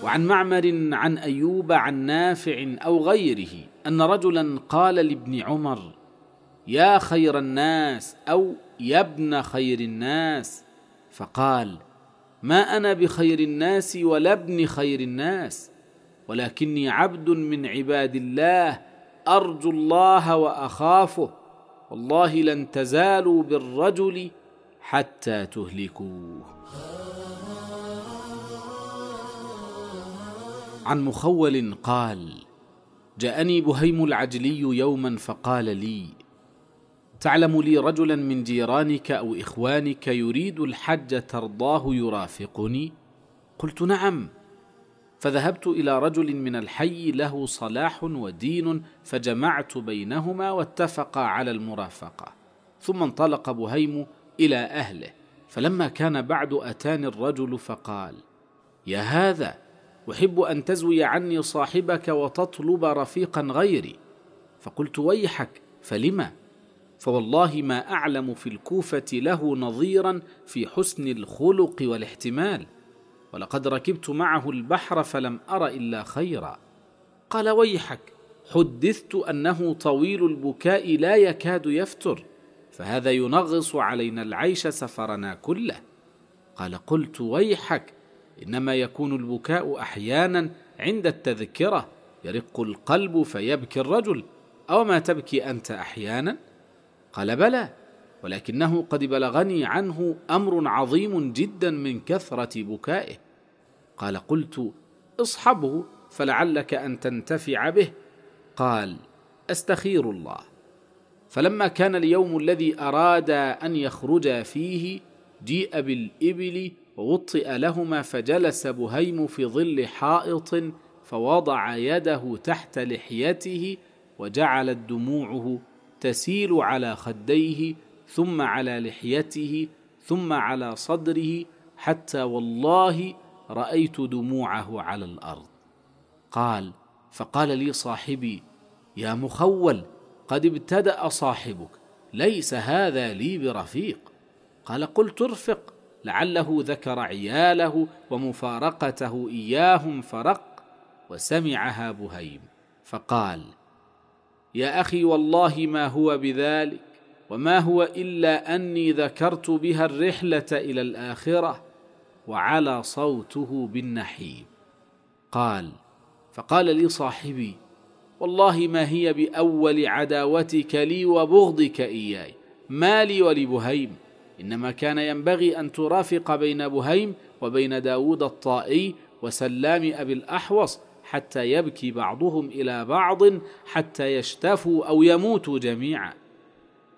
Speaker 1: وعن معمر عن ايوب عن نافع او غيره ان رجلا قال لابن عمر يا خير الناس او يا ابن خير الناس فقال ما انا بخير الناس ولا ابن خير الناس ولكني عبد من عباد الله ارجو الله واخافه والله لن تزالوا بالرجل حتى تهلكوه عن مخول قال جاءني بهيم العجلي يوما فقال لي تعلم لي رجلا من جيرانك او اخوانك يريد الحج ترضاه يرافقني قلت نعم فذهبت الى رجل من الحي له صلاح ودين فجمعت بينهما واتفقا على المرافقه ثم انطلق بهيم الى اهله فلما كان بعد اتاني الرجل فقال يا هذا احب ان تزوي عني صاحبك وتطلب رفيقا غيري فقلت ويحك فلما فوالله ما اعلم في الكوفه له نظيرا في حسن الخلق والاحتمال ولقد ركبت معه البحر فلم ار الا خيرا قال ويحك حدثت انه طويل البكاء لا يكاد يفتر فهذا ينغص علينا العيش سفرنا كله قال قلت ويحك انما يكون البكاء احيانا عند التذكره يرق القلب فيبكي الرجل او ما تبكي انت احيانا قال بلى ولكنه قد بلغني عنه امر عظيم جدا من كثره بكائه قال قلت اصحبه فلعلك ان تنتفع به قال استخير الله فلما كان اليوم الذي اراد ان يخرج فيه جيء بالابل ووطئ لهما فجلس بهيم في ظل حائط فوضع يده تحت لحيته وجعلت دموعه تسيل على خديه ثم على لحيته ثم على صدره حتى والله رايت دموعه على الارض قال فقال لي صاحبي يا مخول قد ابتدا صاحبك ليس هذا لي برفيق قال قلت ارفق لعله ذكر عياله ومفارقته اياهم فرق وسمعها بهيم فقال يا اخي والله ما هو بذلك وما هو الا اني ذكرت بها الرحله الى الاخره وعلى صوته بالنحيب قال فقال لي صاحبي والله ما هي باول عداوتك لي وبغضك اياي ما لي ولبهيم إنما كان ينبغي أن ترافق بين بهيم وبين داود الطائي وسلام أبي الأحوص حتى يبكي بعضهم إلى بعض حتى يشتفوا أو يموتوا جميعا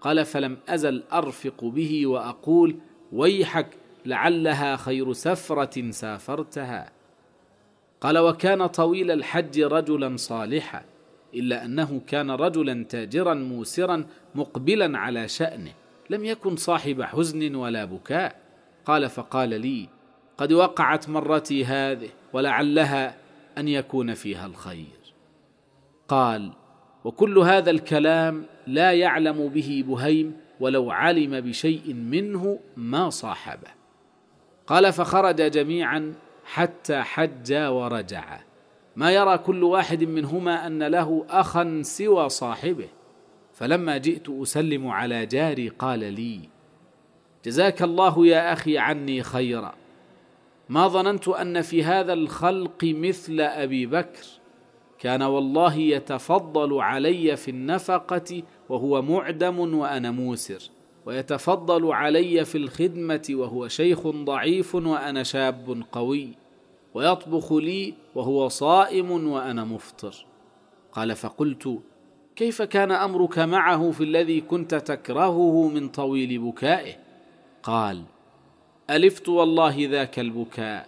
Speaker 1: قال فلم أزل أرفق به وأقول ويحك لعلها خير سفرة سافرتها قال وكان طويل الحج رجلا صالحا إلا أنه كان رجلا تاجرا موسرا مقبلا على شأنه لم يكن صاحب حزن ولا بكاء قال فقال لي قد وقعت مرتي هذه ولعلها ان يكون فيها الخير قال وكل هذا الكلام لا يعلم به بهيم ولو علم بشيء منه ما صاحبه قال فخرج جميعا حتى حجا ورجعا ما يرى كل واحد منهما ان له اخا سوى صاحبه فلما جئت اسلم على جاري قال لي جزاك الله يا اخي عني خيرا ما ظننت ان في هذا الخلق مثل ابي بكر كان والله يتفضل علي في النفقه وهو معدم وانا موسر ويتفضل علي في الخدمه وهو شيخ ضعيف وانا شاب قوي ويطبخ لي وهو صائم وانا مفطر قال فقلت كيف كان امرك معه في الذي كنت تكرهه من طويل بكائه قال الفت والله ذاك البكاء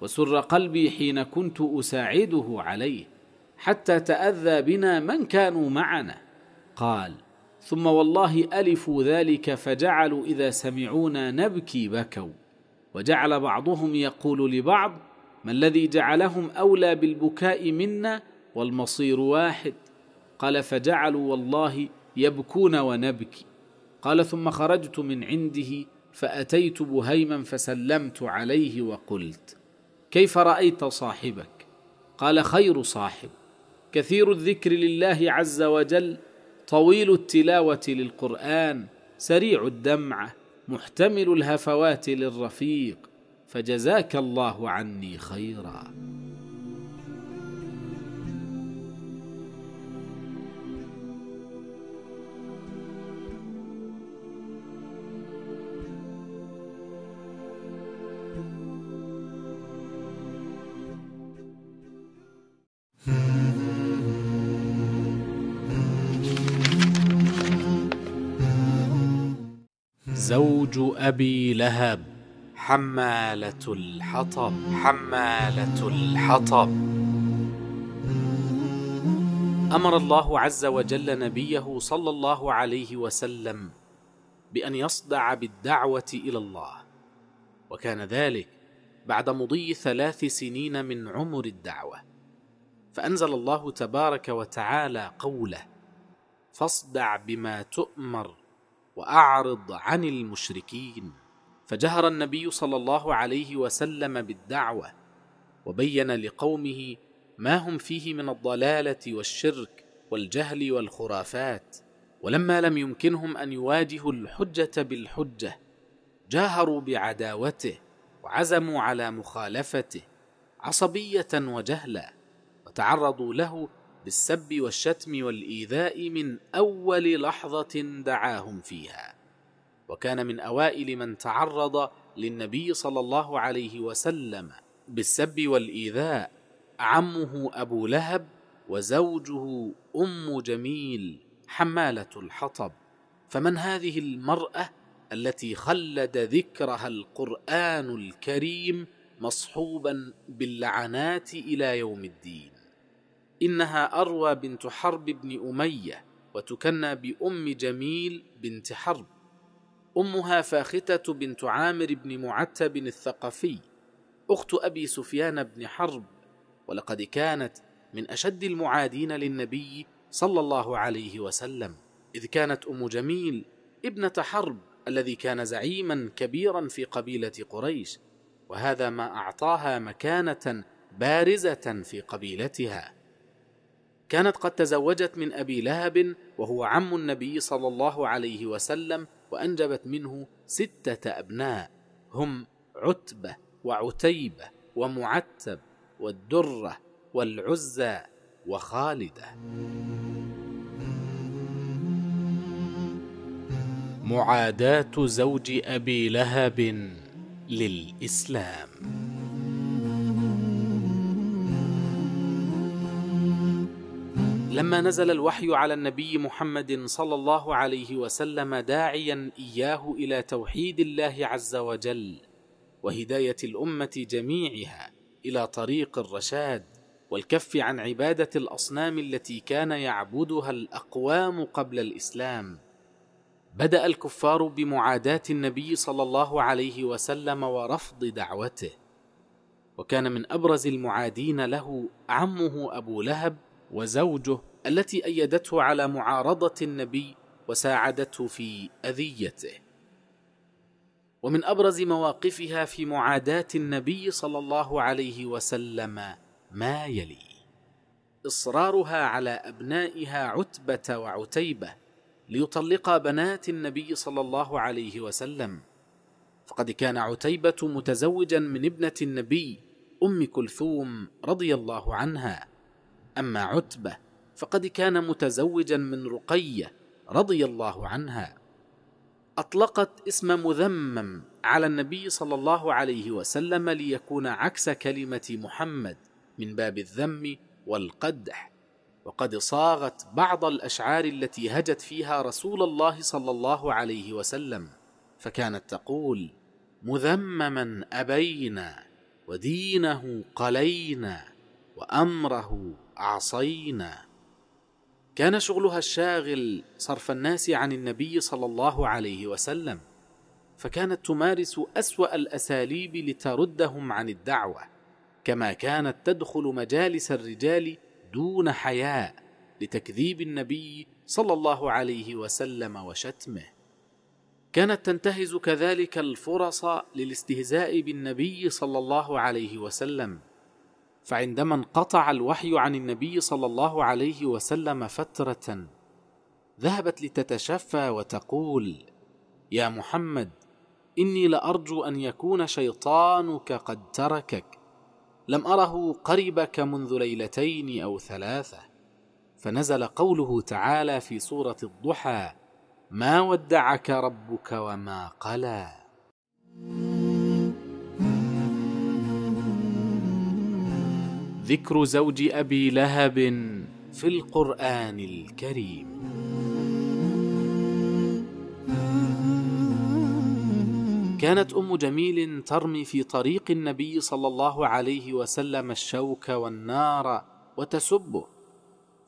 Speaker 1: وسر قلبي حين كنت اساعده عليه حتى تاذى بنا من كانوا معنا قال ثم والله الفوا ذلك فجعلوا اذا سمعونا نبكي بكوا وجعل بعضهم يقول لبعض ما الذي جعلهم اولى بالبكاء منا والمصير واحد قال فجعلوا والله يبكون ونبكي قال ثم خرجت من عنده فاتيت بهيما فسلمت عليه وقلت كيف رايت صاحبك قال خير صاحب كثير الذكر لله عز وجل طويل التلاوه للقران سريع الدمعه محتمل الهفوات للرفيق فجزاك الله عني خيرا زوج أبي لهب حمالة الحطب حمالة الحطب أمر الله عز وجل نبيه صلى الله عليه وسلم بأن يصدع بالدعوة إلى الله وكان ذلك بعد مضي ثلاث سنين من عمر الدعوة فأنزل الله تبارك وتعالى قوله فاصدع بما تؤمر واعرض عن المشركين فجهر النبي صلى الله عليه وسلم بالدعوه وبين لقومه ما هم فيه من الضلاله والشرك والجهل والخرافات ولما لم يمكنهم ان يواجهوا الحجه بالحجه جاهروا بعداوته وعزموا على مخالفته عصبيه وجهلا وتعرضوا له بالسب والشتم والايذاء من اول لحظه دعاهم فيها وكان من اوائل من تعرض للنبي صلى الله عليه وسلم بالسب والايذاء عمه ابو لهب وزوجه ام جميل حماله الحطب فمن هذه المراه التي خلد ذكرها القران الكريم مصحوبا باللعنات الى يوم الدين إنها أروى بنت حرب بن أمية وتكنى بأم جميل بنت حرب أمها فاختة بنت عامر بن معتب الثقفي أخت أبي سفيان بن حرب ولقد كانت من أشد المعادين للنبي صلى الله عليه وسلم إذ كانت أم جميل ابنة حرب الذي كان زعيما كبيرا في قبيلة قريش وهذا ما أعطاها مكانة بارزة في قبيلتها كانت قد تزوجت من ابي لهب وهو عم النبي صلى الله عليه وسلم وانجبت منه سته ابناء هم عتبه وعتيبه ومعتب والدره والعزى وخالده معاداه زوج ابي لهب للاسلام لما نزل الوحي على النبي محمد صلى الله عليه وسلم داعيا اياه الى توحيد الله عز وجل وهدايه الامه جميعها الى طريق الرشاد والكف عن عباده الاصنام التي كان يعبدها الاقوام قبل الاسلام بدا الكفار بمعاداه النبي صلى الله عليه وسلم ورفض دعوته وكان من ابرز المعادين له عمه ابو لهب وزوجه التي ايدته على معارضه النبي وساعدته في اذيته ومن ابرز مواقفها في معاداه النبي صلى الله عليه وسلم ما يلي اصرارها على ابنائها عتبه وعتيبه ليطلقا بنات النبي صلى الله عليه وسلم فقد كان عتيبه متزوجا من ابنه النبي ام كلثوم رضي الله عنها اما عتبه فقد كان متزوجا من رقيه رضي الله عنها اطلقت اسم مذمم على النبي صلى الله عليه وسلم ليكون عكس كلمه محمد من باب الذم والقدح وقد صاغت بعض الاشعار التي هجت فيها رسول الله صلى الله عليه وسلم فكانت تقول مذمما ابينا ودينه قلينا وامره عصينا كان شغلها الشاغل صرف الناس عن النبي صلى الله عليه وسلم فكانت تمارس اسوا الاساليب لتردهم عن الدعوه كما كانت تدخل مجالس الرجال دون حياء لتكذيب النبي صلى الله عليه وسلم وشتمه كانت تنتهز كذلك الفرص للاستهزاء بالنبي صلى الله عليه وسلم فعندما انقطع الوحي عن النبي صلى الله عليه وسلم فتره ذهبت لتتشفى وتقول يا محمد اني لارجو ان يكون شيطانك قد تركك لم اره قربك منذ ليلتين او ثلاثه فنزل قوله تعالى في سوره الضحى ما ودعك ربك وما قلى ذكر زوج ابي لهب في القران الكريم كانت ام جميل ترمي في طريق النبي صلى الله عليه وسلم الشوك والنار وتسبه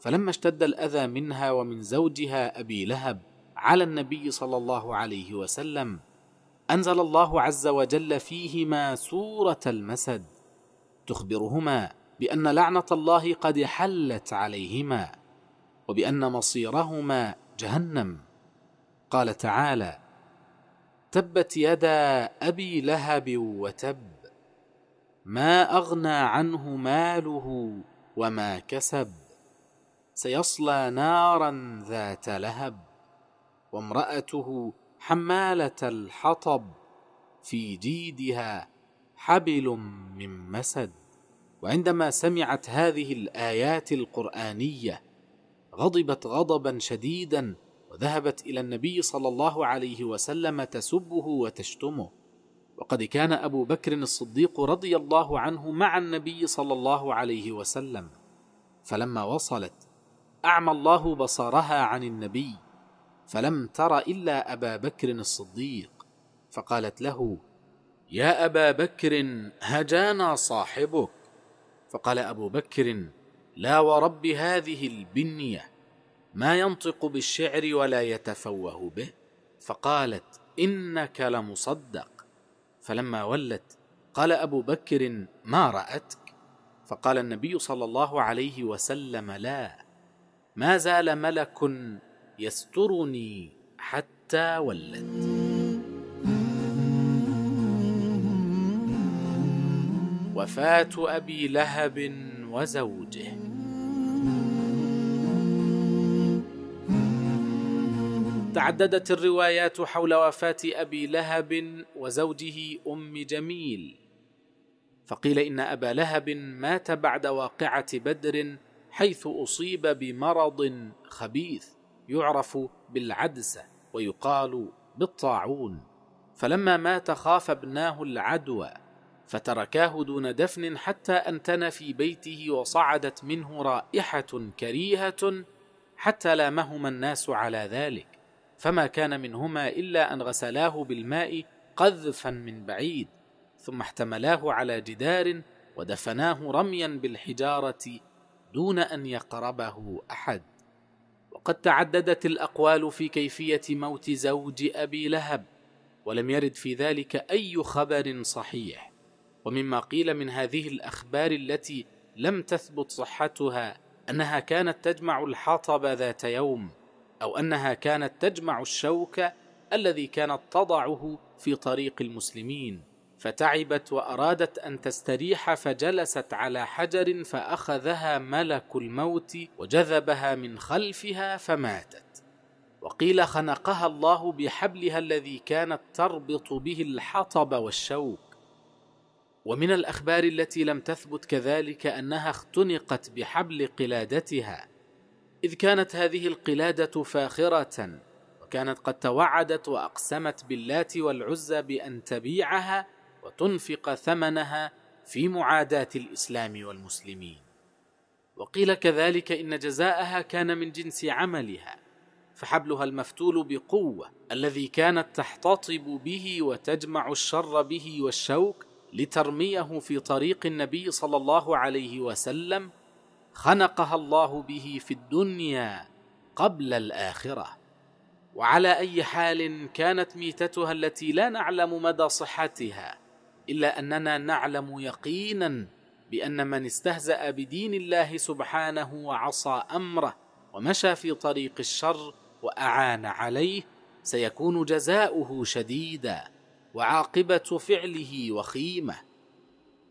Speaker 1: فلما اشتد الاذى منها ومن زوجها ابي لهب على النبي صلى الله عليه وسلم انزل الله عز وجل فيهما سوره المسد تخبرهما بان لعنه الله قد حلت عليهما وبان مصيرهما جهنم قال تعالى تبت يدا ابي لهب وتب ما اغنى عنه ماله وما كسب سيصلى نارا ذات لهب وامراته حماله الحطب في جيدها حبل من مسد وعندما سمعت هذه الايات القرانيه غضبت غضبا شديدا وذهبت الى النبي صلى الله عليه وسلم تسبه وتشتمه وقد كان ابو بكر الصديق رضي الله عنه مع النبي صلى الله عليه وسلم فلما وصلت اعمى الله بصرها عن النبي فلم تر الا ابا بكر الصديق فقالت له يا ابا بكر هجانا صاحبك فقال ابو بكر لا ورب هذه البنيه ما ينطق بالشعر ولا يتفوه به فقالت انك لمصدق فلما ولت قال ابو بكر ما راتك فقال النبي صلى الله عليه وسلم لا ما زال ملك يسترني حتى ولت وفاة أبي لهب وزوجه تعددت الروايات حول وفاة أبي لهب وزوجه أم جميل فقيل إن أبا لهب مات بعد واقعة بدر حيث أصيب بمرض خبيث يعرف بالعدسة ويقال بالطاعون فلما مات خاف ابناه العدوى فتركاه دون دفن حتى أنتن في بيته وصعدت منه رائحة كريهة حتى لامهما الناس على ذلك فما كان منهما إلا أن غسلاه بالماء قذفا من بعيد ثم احتملاه على جدار ودفناه رميا بالحجارة دون أن يقربه أحد وقد تعددت الأقوال في كيفية موت زوج أبي لهب ولم يرد في ذلك أي خبر صحيح ومما قيل من هذه الاخبار التي لم تثبت صحتها انها كانت تجمع الحطب ذات يوم او انها كانت تجمع الشوك الذي كانت تضعه في طريق المسلمين فتعبت وارادت ان تستريح فجلست على حجر فاخذها ملك الموت وجذبها من خلفها فماتت وقيل خنقها الله بحبلها الذي كانت تربط به الحطب والشوك ومن الاخبار التي لم تثبت كذلك انها اختنقت بحبل قلادتها اذ كانت هذه القلاده فاخره وكانت قد توعدت واقسمت باللات والعزى بان تبيعها وتنفق ثمنها في معاداه الاسلام والمسلمين وقيل كذلك ان جزاءها كان من جنس عملها فحبلها المفتول بقوه الذي كانت تحتطب به وتجمع الشر به والشوك لترميه في طريق النبي صلى الله عليه وسلم خنقها الله به في الدنيا قبل الاخره وعلى اي حال كانت ميتتها التي لا نعلم مدى صحتها الا اننا نعلم يقينا بان من استهزا بدين الله سبحانه وعصى امره ومشى في طريق الشر واعان عليه سيكون جزاؤه شديدا وعاقبه فعله وخيمه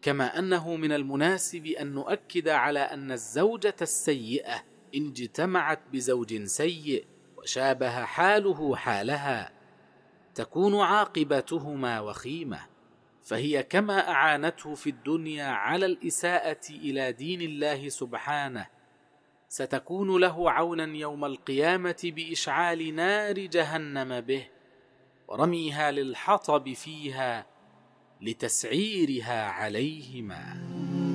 Speaker 1: كما انه من المناسب ان نؤكد على ان الزوجه السيئه ان اجتمعت بزوج سيء وشابه حاله حالها تكون عاقبتهما وخيمه فهي كما اعانته في الدنيا على الاساءه الى دين الله سبحانه ستكون له عونا يوم القيامه باشعال نار جهنم به ورميها للحطب فيها لتسعيرها عليهما